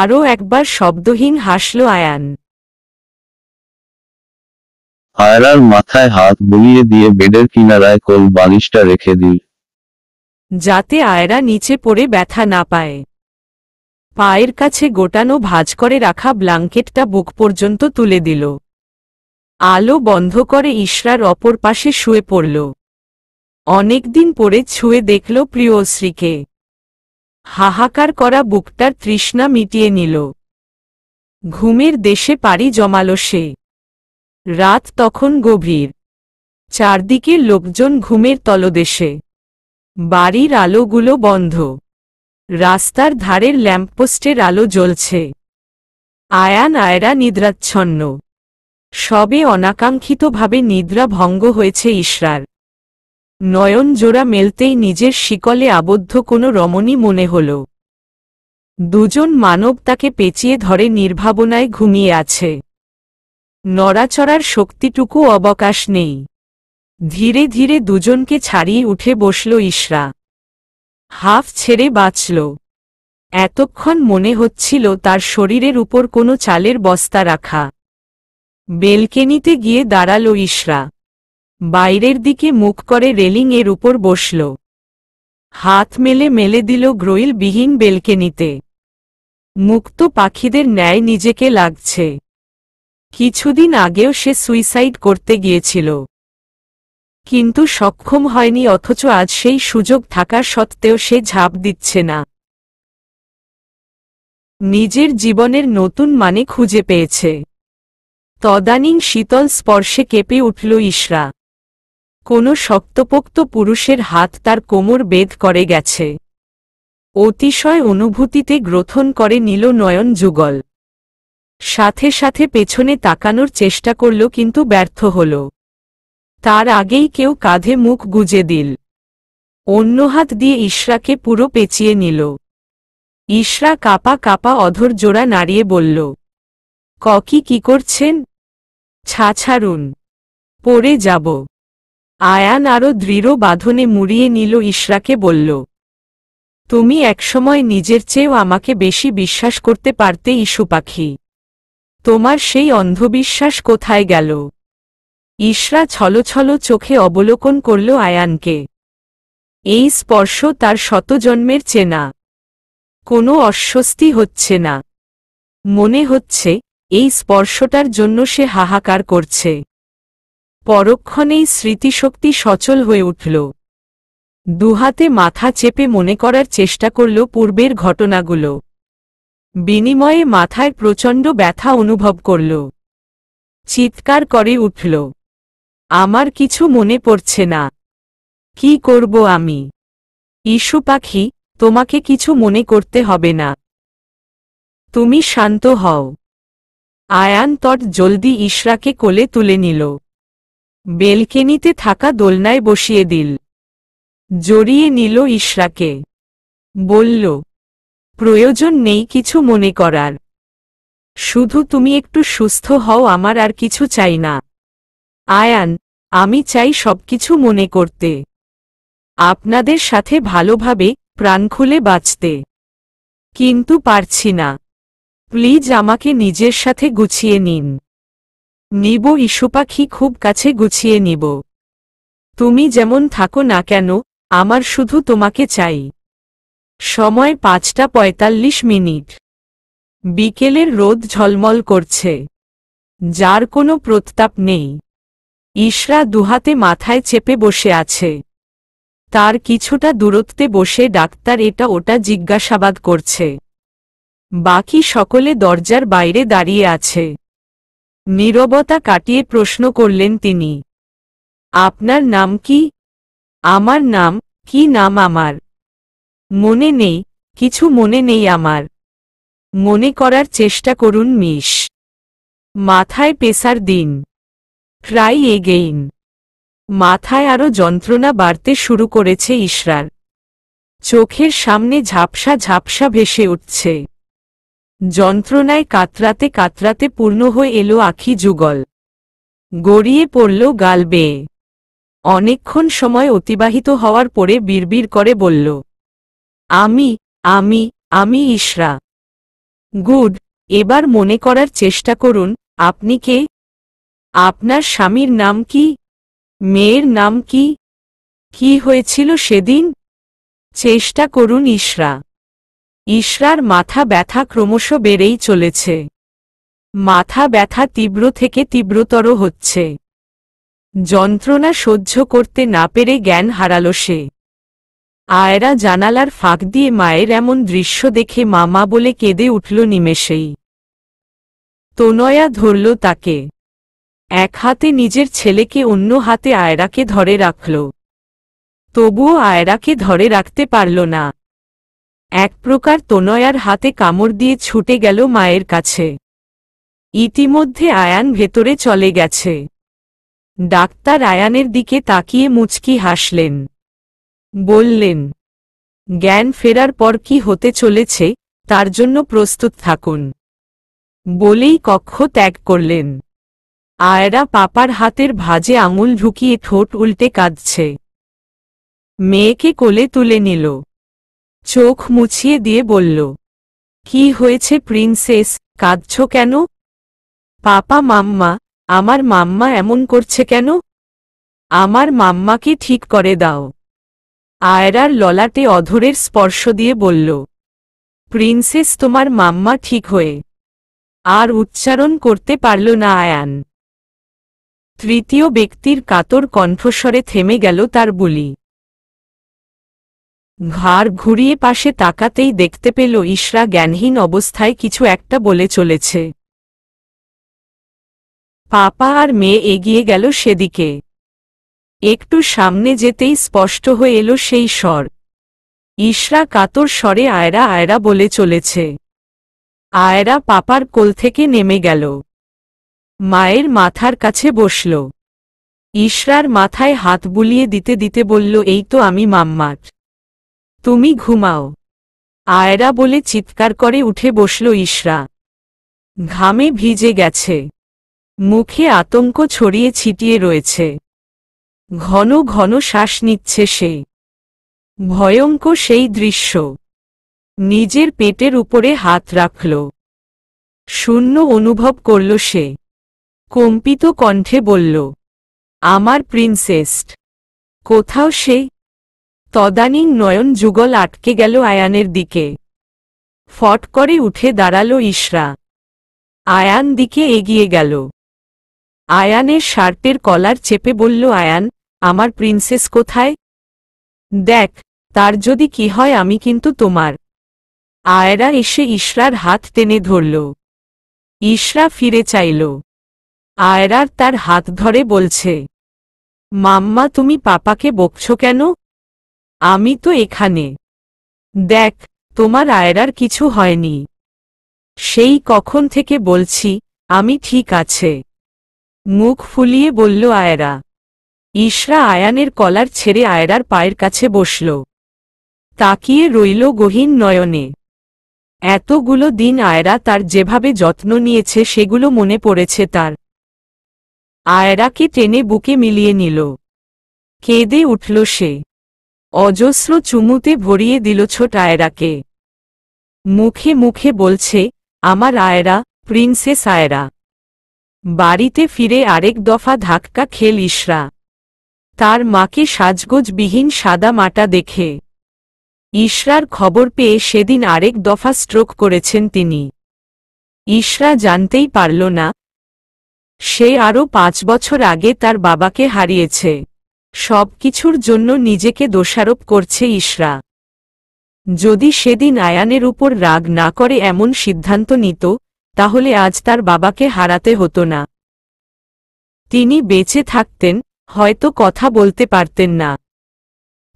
আরও একবার শব্দহীন হাসল আয়ান আয়রার মাথায় হাত বুলিয়ে দিয়ে বেডের কিনারায় কোল বালিশটা রেখে দিল যাতে আয়রা নিচে পড়ে ব্যথা না পায় পায়ের কাছে গোটানো ভাজ করে রাখা ব্লাঙ্কেটটা বুক পর্যন্ত তুলে দিল আলো বন্ধ করে ইশরার অপর পাশে শুয়ে পড়ল অনেকদিন পরে ছুঁয়ে দেখল প্রিয়শ্রীকে হাহাকার করা বুকটার তৃষ্ণা মিটিয়ে নিল ঘুমের দেশে পাড়ি জমাল সে রাত তখন গভীর চারদিকে লোকজন ঘুমের তলদেশে বাড়ির আলোগুলো বন্ধ রাস্তার ধারের ল্যাম্পপোস্টের আলো জ্বলছে আয়ান আয়রা নিদ্রাচ্ছন্ন সবে অনাকাঙ্ক্ষিতভাবে নিদ্রা ভঙ্গ হয়েছে ইশরার নয়ন জোড়া মেলতেই নিজের শিকলে আবদ্ধ কোনো রমণী মনে হল দুজন মানব তাকে পেঁচিয়ে ধরে নির্ভাবনায় ঘুমিয়ে আছে নড়াচড়ার শক্তিটুকু অবকাশ নেই ধীরে ধীরে দুজনকে ছাড়িয়ে উঠে বসল ইশরা হাফ ছেড়ে বাঁচল এতক্ষণ মনে হচ্ছিল তার শরীরের উপর কোনো চালের বস্তা রাখা বেলকেনিতে গিয়ে দাঁড়াল ইশরা বাইরের দিকে মুখ করে রেলিং এর উপর বসল হাত মেলে মেলে দিল বেলকে বেলকেনিতে মুক্ত পাখিদের ন্যায় নিজেকে লাগছে কিছুদিন আগেও সে সুইসাইড করতে গিয়েছিল কিন্তু সক্ষম হয়নি অথচ আজ সেই সুযোগ থাকা সত্ত্বেও সে ঝাঁপ দিচ্ছে না নিজের জীবনের নতুন মানে খুঁজে পেয়েছে তদানীং শীতল স্পর্শে কেঁপে উঠল ইশরা কোনো শক্তপোক্ত পুরুষের হাত তার কোমর বেদ করে গেছে অতিশয় অনুভূতিতে গ্রথন করে নিল নয়ন যুগল সাথে সাথে পেছনে তাকানোর চেষ্টা করল কিন্তু ব্যর্থ হল তার আগেই কেউ কাঁধে মুখ গুজে দিল অন্য হাত দিয়ে ইশরাকে পুরো পেঁচিয়ে নিল ইশরা কাপা কাপা অধর জোড়া নাড়িয়ে বলল ককি কি করছেন ছাছারুন পড়ে যাব আয়ান আরও দৃঢ় বাঁধনে মুড়িয়ে নিল ইশরাকে বলল তুমি একসময় নিজের চেয়েও আমাকে বেশি বিশ্বাস করতে পারতে ইস্যু পাখি তোমার সেই অন্ধবিশ্বাস কোথায় গেল ইশরা ছলছল চোখে অবলোকন করল আয়ানকে এই স্পর্শ তার শতজন্মের চেনা কোনো অস্বস্তি হচ্ছে না মনে হচ্ছে এই স্পর্শটার জন্য সে হাহাকার করছে পরক্ষণেই স্মৃতিশক্তি সচল হয়ে উঠল দুহাতে মাথা চেপে মনে করার চেষ্টা করল পূর্বের ঘটনাগুলো বিনিময়ে মাথায় প্রচণ্ড ব্যথা অনুভব করল চিৎকার করে উঠল আমার কিছু মনে পড়ছে না কি করব আমি ইস্যু পাখি তোমাকে কিছু মনে করতে হবে না তুমি শান্ত হও আয়ান তট জলদি ইশরাকে কোলে তুলে নিল বেলকেনিতে থাকা দোলনায় বসিয়ে দিল জড়িয়ে নিল ইশরাকে বলল প্রয়োজন নেই কিছু মনে করার শুধু তুমি একটু সুস্থ হও আমার আর কিছু চাই না আয়ান আমি চাই সবকিছু মনে করতে আপনাদের সাথে ভালোভাবে প্রাণ খুলে বাঁচতে কিন্তু পারছি না প্লিজ আমাকে নিজের সাথে গুছিয়ে নিন নিব পাখি খুব কাছে গুছিয়ে নিব তুমি যেমন থাকো না কেন আমার শুধু তোমাকে চাই সময় পাঁচটা পঁয়তাল্লিশ মিনিট বিকেলের রোদ ঝলমল করছে যার কোনো প্রত্যাপ নেই ইশরা দুহাতে মাথায় চেপে বসে আছে তার কিছুটা দূরত্বে বসে ডাক্তার এটা ওটা জিজ্ঞাসাবাদ করছে বাকি সকলে দরজার বাইরে দাঁড়িয়ে আছে নীরবতা কাটিয়ে প্রশ্ন করলেন তিনি আপনার নাম কি আমার নাম কি নাম আমার মনে নেই কিছু মনে নেই আমার মনে করার চেষ্টা করুন মিস মাথায় পেসার দিন ট্রাই এগেইন মাথায় আরও যন্ত্রণা বাড়তে শুরু করেছে ইশরার চোখের সামনে ঝাপসা ঝাপসা ভেসে উঠছে যন্ত্রণায় কাতরাতে কাতরাতে পূর্ণ হয়ে এলো আখি যুগল গড়িয়ে পড়ল গাল বেয়ে অনেকক্ষণ সময় অতিবাহিত হওয়ার পরে বিড়বিড় করে বলল আমি আমি আমি ইশরা গুড এবার মনে করার চেষ্টা করুন আপনি কে আপনার স্বামীর নাম কি মেয়ের নাম কি কি হয়েছিল সেদিন চেষ্টা করুন ইশরা ইশরার মাথা ব্যথা ক্রমশ বেড়েই চলেছে মাথা ব্যথা তীব্র থেকে তীব্রতর হচ্ছে যন্ত্রণা সহ্য করতে না পেরে জ্ঞান হারাল সে আয়রা জানালার ফাঁক দিয়ে মায়ের এমন দৃশ্য দেখে মামা বলে কেঁদে উঠল নিমেষেই তনয়া ধরল তাকে এক হাতে নিজের ছেলেকে অন্য হাতে আয়রাকে ধরে রাখল তবুও আয়রাকে ধরে রাখতে পারল না এক প্রকার তনয়ার হাতে কামড় দিয়ে ছুটে গেল মায়ের কাছে ইতিমধ্যে আয়ান ভেতরে চলে গেছে ডাক্তার আয়ানের দিকে তাকিয়ে মুচকি হাসলেন বললেন জ্ঞান ফেরার পর কি হতে চলেছে তার জন্য প্রস্তুত থাকুন বলেই কক্ষ ত্যাগ করলেন আয়রা পাপার হাতের ভাজে আঙুল ঢুকিয়ে ঠোঁট উল্টে কাঁদছে মেয়েকে কোলে তুলে নিল চোখ মুছিয়ে দিয়ে বলল কি হয়েছে প্রিন্সেস কাঁদছ কেন পাপা মাম্মা আমার মাম্মা এমন করছে কেন আমার মাম্মাকে ঠিক করে দাও আয়রার ললাটে অধরের স্পর্শ দিয়ে বলল প্রিন্সেস তোমার মাম্মা ঠিক হয়ে আর উচ্চারণ করতে পারল না আয়ান তৃতীয় ব্যক্তির কাতর কণ্ঠস্বরে থেমে গেল তার বুলি ঘাড় ঘুরিয়ে পাশে তাকাতেই দেখতে পেল ইশরা জ্ঞানহীন অবস্থায় কিছু একটা বলে চলেছে পাপা আর মেয়ে এগিয়ে গেল সেদিকে একটু সামনে যেতেই স্পষ্ট হয়ে এলো সেই স্বর ইশরা কাতর স্বরে আয়রা আয়রা বলে চলেছে আয়রা পাপার কোল থেকে নেমে গেল মায়ের মাথার কাছে বসল ইশরার মাথায় হাত বুলিয়ে দিতে দিতে বলল এই তো আমি মাম্মার তুমি ঘুমাও আয়রা বলে চিৎকার করে উঠে বসল ইশরা ঘামে ভিজে গেছে মুখে আতঙ্ক ছড়িয়ে ছিটিয়ে রয়েছে ঘন ঘন শ্বাস নিচ্ছে সে ভয়ঙ্কর সেই দৃশ্য নিজের পেটের উপরে হাত রাখল শূন্য অনুভব করল সে কম্পিত কণ্ঠে বলল আমার প্রিন্সেস্ট কোথাও সেই তদানীং নয়ন যুগল আটকে গেল আয়ানের দিকে ফট করে উঠে দাঁড়াল ইশরা আয়ান দিকে এগিয়ে গেল আয়ানের শার্টের কলার চেপে বলল আয়ান আমার প্রিন্সেস কোথায় দেখ তার যদি কি হয় আমি কিন্তু তোমার আয়রা এসে ইশরার হাত টেনে ধরল ইশরা ফিরে চাইল আয়রার তার হাত ধরে বলছে মাম্মা তুমি পাপাকে বকছ কেন আমি তো এখানে দেখ তোমার আয়রার কিছু হয়নি সেই কখন থেকে বলছি আমি ঠিক আছে মুখ ফুলিয়ে বলল আয়রা ইশরা আয়ানের কলার ছেড়ে আয়রার পায়ের কাছে বসল তাকিয়ে রইল গহীন নয়নে এতগুলো দিন আয়রা তার যেভাবে যত্ন নিয়েছে সেগুলো মনে পড়েছে তার আয়রাকে টেনে বুকে মিলিয়ে নিল কেঁদে উঠল সে অজস্র চুমুতে ভরিয়ে দিল ছোট আয়রাকে মুখে মুখে বলছে আমার আয়রা প্রিন্সেস আয়রা বাড়িতে ফিরে আরেক দফা ধাক্কা খেল ইশরা তার মাকে সাজগোজবিহীন সাদা মাটা দেখে ইশরার খবর পেয়ে সেদিন আরেক দফা স্ট্রোক করেছেন তিনি ইশরা জানতেই পারল না সে আরও পাঁচ বছর আগে তার বাবাকে হারিয়েছে সবকিছুর জন্য নিজেকে দোষারোপ করছে ইশরা যদি সেদিন আয়ানের উপর রাগ না করে এমন সিদ্ধান্ত নিত তাহলে আজ তার বাবাকে হারাতে হতো না তিনি বেঁচে থাকতেন হয়তো কথা বলতে পারতেন না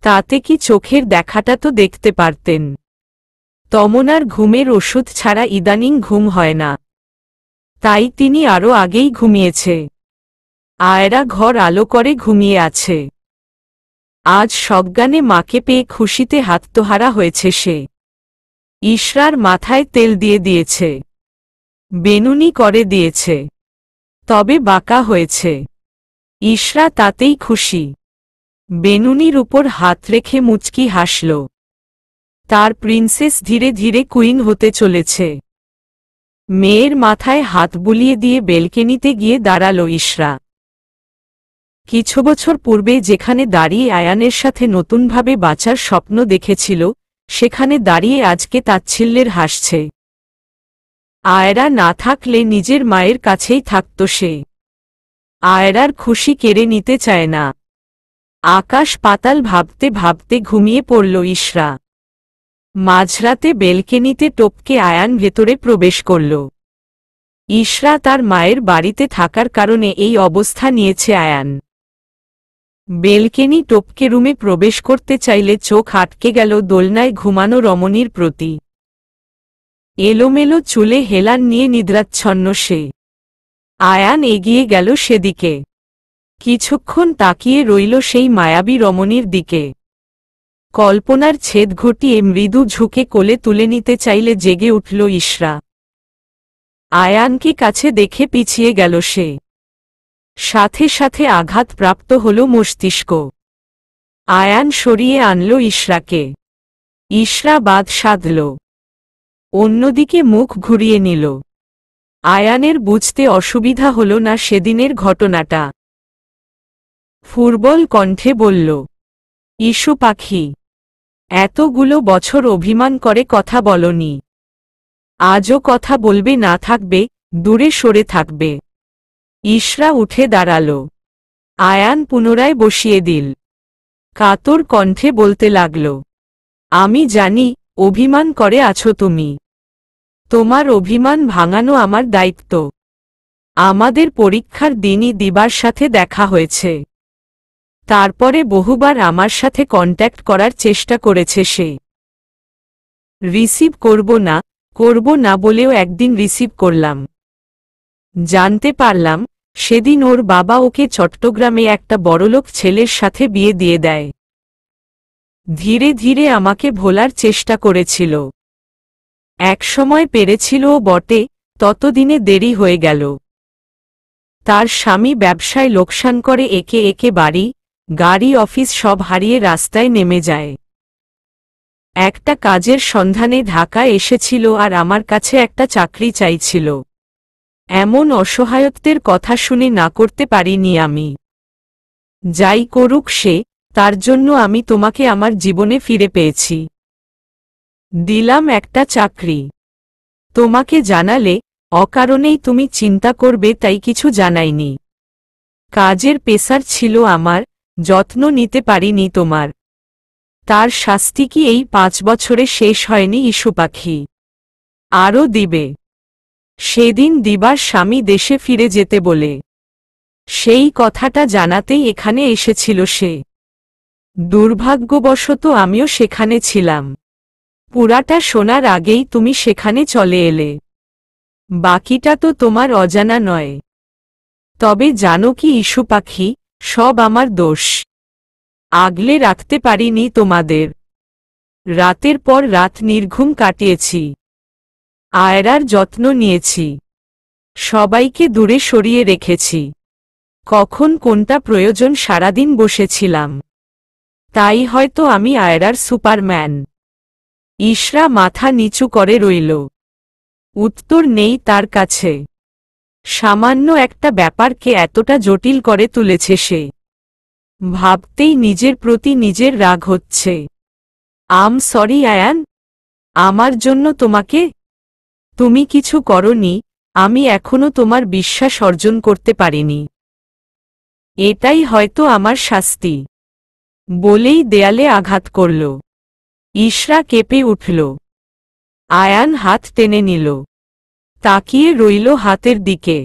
তাতে কি চোখের দেখাটা তো দেখতে পারতেন তমনার ঘুমের ওষুধ ছাড়া ইদানিং ঘুম হয় না তাই তিনি আরও আগেই ঘুমিয়েছে আয়রা ঘর আলো করে ঘুমিয়ে আছে আজ সজ্ঞানে মাকে পেয়ে খুশিতে হাততোহারা হয়েছে সে ইশরার মাথায় তেল দিয়ে দিয়েছে বেনুনি করে দিয়েছে তবে বাঁকা হয়েছে ইশরা তাতেই খুশি বেনুনির উপর হাত রেখে মুচকি হাসল তার প্রিন্সেস ধীরে ধীরে কুইন হতে চলেছে মেয়ের মাথায় হাত বুলিয়ে দিয়ে বেলকেনিতে গিয়ে দাঁড়াল ইশরা কিছু বছর পূর্বে যেখানে দাঁড়িয়ে আয়ানের সাথে নতুনভাবে বাঁচার স্বপ্ন দেখেছিল সেখানে দাঁড়িয়ে আজকে তাচ্ছিল্যের হাসছে আয়রা না থাকলে নিজের মায়ের কাছেই থাকত সে আয়রার খুশি কেড়ে নিতে চায় না আকাশ পাতাল ভাবতে ভাবতে ঘুমিয়ে পড়ল ইশরা মাঝরাতে বেলকেনিতে টোপকে আয়ান ভেতরে প্রবেশ করল ইশরা তার মায়ের বাড়িতে থাকার কারণে এই অবস্থা নিয়েছে আয়ান বেলকেনি টপকে রুমে প্রবেশ করতে চাইলে চোখ আটকে গেল দোলনায় ঘুমানো রমণীর প্রতি এলোমেলো চুলে হেলান নিয়ে নিদ্রাচ্ছন্ন সে আয়ান এগিয়ে গেল সেদিকে কিছুক্ষণ তাকিয়ে রইল সেই মায়াবী রমণীর দিকে কল্পনার ছেদ ঘটিয়ে মৃদু ঝুঁকে কোলে তুলে নিতে চাইলে জেগে উঠল ইশরা আয়ানকে কাছে দেখে পিছিয়ে গেল সে সাথে সাথে আঘাতপ্রাপ্ত হল মস্তিষ্ক আয়ান সরিয়ে আনল ইশরাকে ইশরা বাদ সাধল অন্যদিকে মুখ ঘুরিয়ে নিল আয়ানের বুঝতে অসুবিধা হল না সেদিনের ঘটনাটা ফুরবল কণ্ঠে বলল ইস্যু পাখি এতগুলো বছর অভিমান করে কথা বলনি আজও কথা বলবে না থাকবে দূরে সরে থাকবে ইশরা উঠে দাঁড়াল আয়ান পুনরায় বসিয়ে দিল কাতর কণ্ঠে বলতে লাগল আমি জানি অভিমান করে আছো তুমি তোমার অভিমান ভাঙানো আমার দায়িত্ব আমাদের পরীক্ষার দিনই দিবার সাথে দেখা হয়েছে তারপরে বহুবার আমার সাথে কন্ট্যাক্ট করার চেষ্টা করেছে সে রিসিভ করব না করব না বলেও একদিন রিসিভ করলাম জানতে পারলাম সেদিন ওর বাবা ওকে চট্টগ্রামে একটা বড়লোক ছেলের সাথে বিয়ে দিয়ে দেয় ধীরে ধীরে আমাকে ভোলার চেষ্টা করেছিল এক সময় পেরেছিল ও বটে ততদিনে দেরি হয়ে গেল তার স্বামী ব্যবসায় লোকসান করে একে একে বাড়ি গাড়ি অফিস সব হারিয়ে রাস্তায় নেমে যায় একটা কাজের সন্ধানে ঢাকা এসেছিল আর আমার কাছে একটা চাকরি চাইছিল এমন অসহায়ত্বের কথা শুনে না করতে পারিনি আমি যাই করুক সে তার জন্য আমি তোমাকে আমার জীবনে ফিরে পেয়েছি দিলাম একটা চাকরি তোমাকে জানালে অকারণেই তুমি চিন্তা করবে তাই কিছু জানাইনি কাজের পেশার ছিল আমার যত্ন নিতে পারিনি তোমার তার শাস্তি কি এই পাঁচ বছরে শেষ হয়নি ইস্যু পাখি আরও দিবে সেদিন দিবার স্বামী দেশে ফিরে যেতে বলে সেই কথাটা জানাতেই এখানে এসেছিল সে দুর্ভাগ্যবশত আমিও সেখানে ছিলাম পুরাটা শোনার আগেই তুমি সেখানে চলে এলে বাকিটা তো তোমার অজানা নয় তবে জানো কি ইস্যু পাখি সব আমার দোষ আগলে রাখতে পারিনি তোমাদের রাতের পর রাত নির্ঘুম কাটিয়েছি আয়রার যত্ন নিয়েছি সবাইকে দূরে সরিয়ে রেখেছি কখন কোনটা প্রয়োজন সারাদিন বসেছিলাম তাই হয়তো আমি আয়রার সুপারম্যান ইশরা মাথা নিচু করে রইল উত্তর নেই তার কাছে সামান্য একটা ব্যাপারকে এতটা জটিল করে তুলেছে সে ভাবতেই নিজের প্রতি নিজের রাগ হচ্ছে আম সরি আয়ান আমার জন্য তোমাকে তুমি কিছু করনি আমি এখনো তোমার বিশ্বাস অর্জন করতে পারিনি এটাই হয়তো আমার শাস্তি বলেই দেয়ালে আঘাত করল ইশরা কেঁপে উঠল আয়ান হাত টেনে নিল তাকিয়ে রইল হাতের দিকে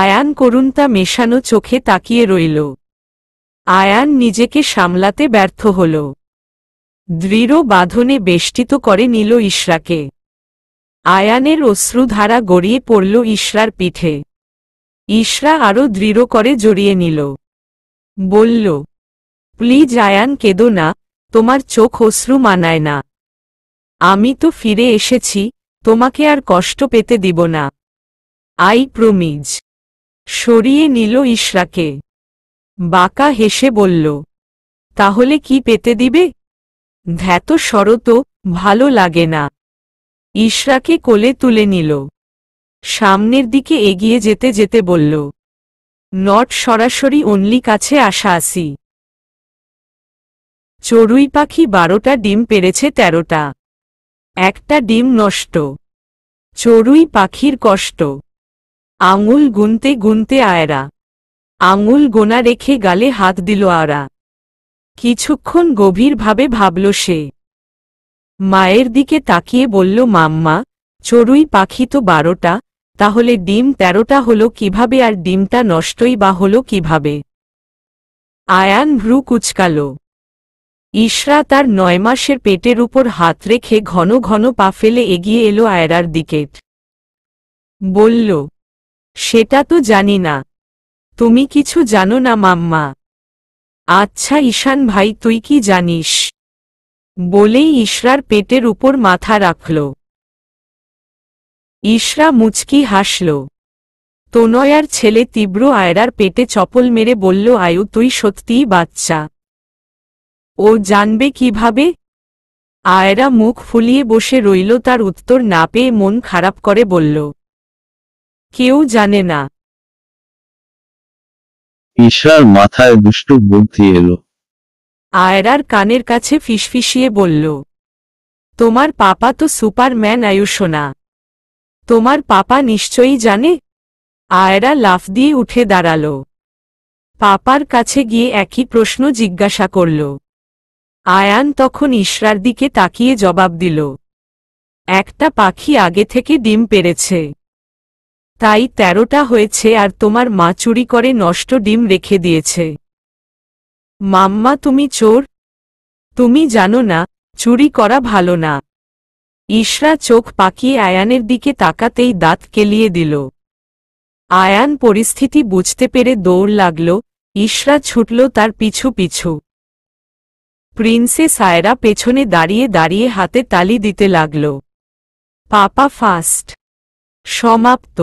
আয়ান করুন তা মেশানো চোখে তাকিয়ে রইল আয়ান নিজেকে সামলাতে ব্যর্থ হল দৃঢ় বাঁধনে বেষ্টিত করে নিল ইশরাকে আয়ানের অশ্রুধারা গড়িয়ে পড়ল ইশরার পিঠে ইশরা আরও দৃঢ় করে জড়িয়ে নিল বলল প্লিজ আয়ান কেদো না তোমার চোখ অশ্রু মানায় না আমি তো ফিরে এসেছি তোমাকে আর কষ্ট পেতে দিব না আই প্রমিজ সরিয়ে নিল ইশরাকে বাঁকা হেসে বলল তাহলে কি পেতে দিবে ধ্যাত শরত ভালো লাগে না ইশরাকে কোলে তুলে নিল সামনের দিকে এগিয়ে যেতে যেতে বলল নট সরাসরি অনলি কাছে আসা আসি চড়ুই পাখি বারোটা ডিম পেরেছে তেরোটা একটা ডিম নষ্ট চড়ুই পাখির কষ্ট আঙুল গুনতে গুনতে আয়রা আঙুল গোনা রেখে গালে হাত দিল আরা কিছুক্ষণ গভীরভাবে ভাবল সে মায়ের দিকে তাকিয়ে বলল মাম্মা চড়ুই পাখি তো বারোটা তাহলে ডিম তেরোটা হলো কিভাবে আর ডিমটা নষ্টই বা হলো কিভাবে আয়ান ভ্রু কুচকাল ইশরা তার নয় মাসের পেটের উপর হাত রেখে ঘন ঘন পা ফেলে এগিয়ে এলো আয়রার দিকে বলল সেটা তো জানি না তুমি কিছু জানো না মাম্মা আচ্ছা ঈশান ভাই তুই কি জানিস বলেই ইশরার পেটের উপর মাথা রাখল ইশরা মুচকি হাসল তনয়ার ছেলে তীব্র আয়রার পেটে চপল মেরে বলল আয়ু তুই সত্যিই বাচ্চা ও জানবে কিভাবে আয়রা মুখ ফুলিয়ে বসে রইল তার উত্তর না পেয়ে মন খারাপ করে বলল কেউ জানে না ঈশার মাথায় দুষ্টু বুদ্ধি এলো আয়রার কানের কাছে ফিসফিসিয়ে বলল তোমার পাপা তো সুপারম্যান আয়ুষোনা তোমার পাপা নিশ্চয়ই জানে আয়রা লাফ দিয়ে উঠে দাঁড়াল পাপার কাছে গিয়ে একই প্রশ্ন জিজ্ঞাসা করল আয়ান তখন ইশরার দিকে তাকিয়ে জবাব দিল একটা পাখি আগে থেকে ডিম পেরেছে তাই তেরোটা হয়েছে আর তোমার মা চুরি করে নষ্ট ডিম রেখে দিয়েছে মাম্মা তুমি চোর তুমি জানো না চুরি করা ভালো না ইশরা চোখ পাকিয়ে আয়ানের দিকে তাকাতেই দাঁত কেলিয়ে দিল আয়ান পরিস্থিতি বুঝতে পেরে দৌড় লাগল ইশরা ছুটল তার পিছু পিছু প্রিন্সেস আয়রা পেছনে দাঁড়িয়ে দাঁড়িয়ে হাতে তালি দিতে লাগল পাপা ফাস্ট সমাপ্ত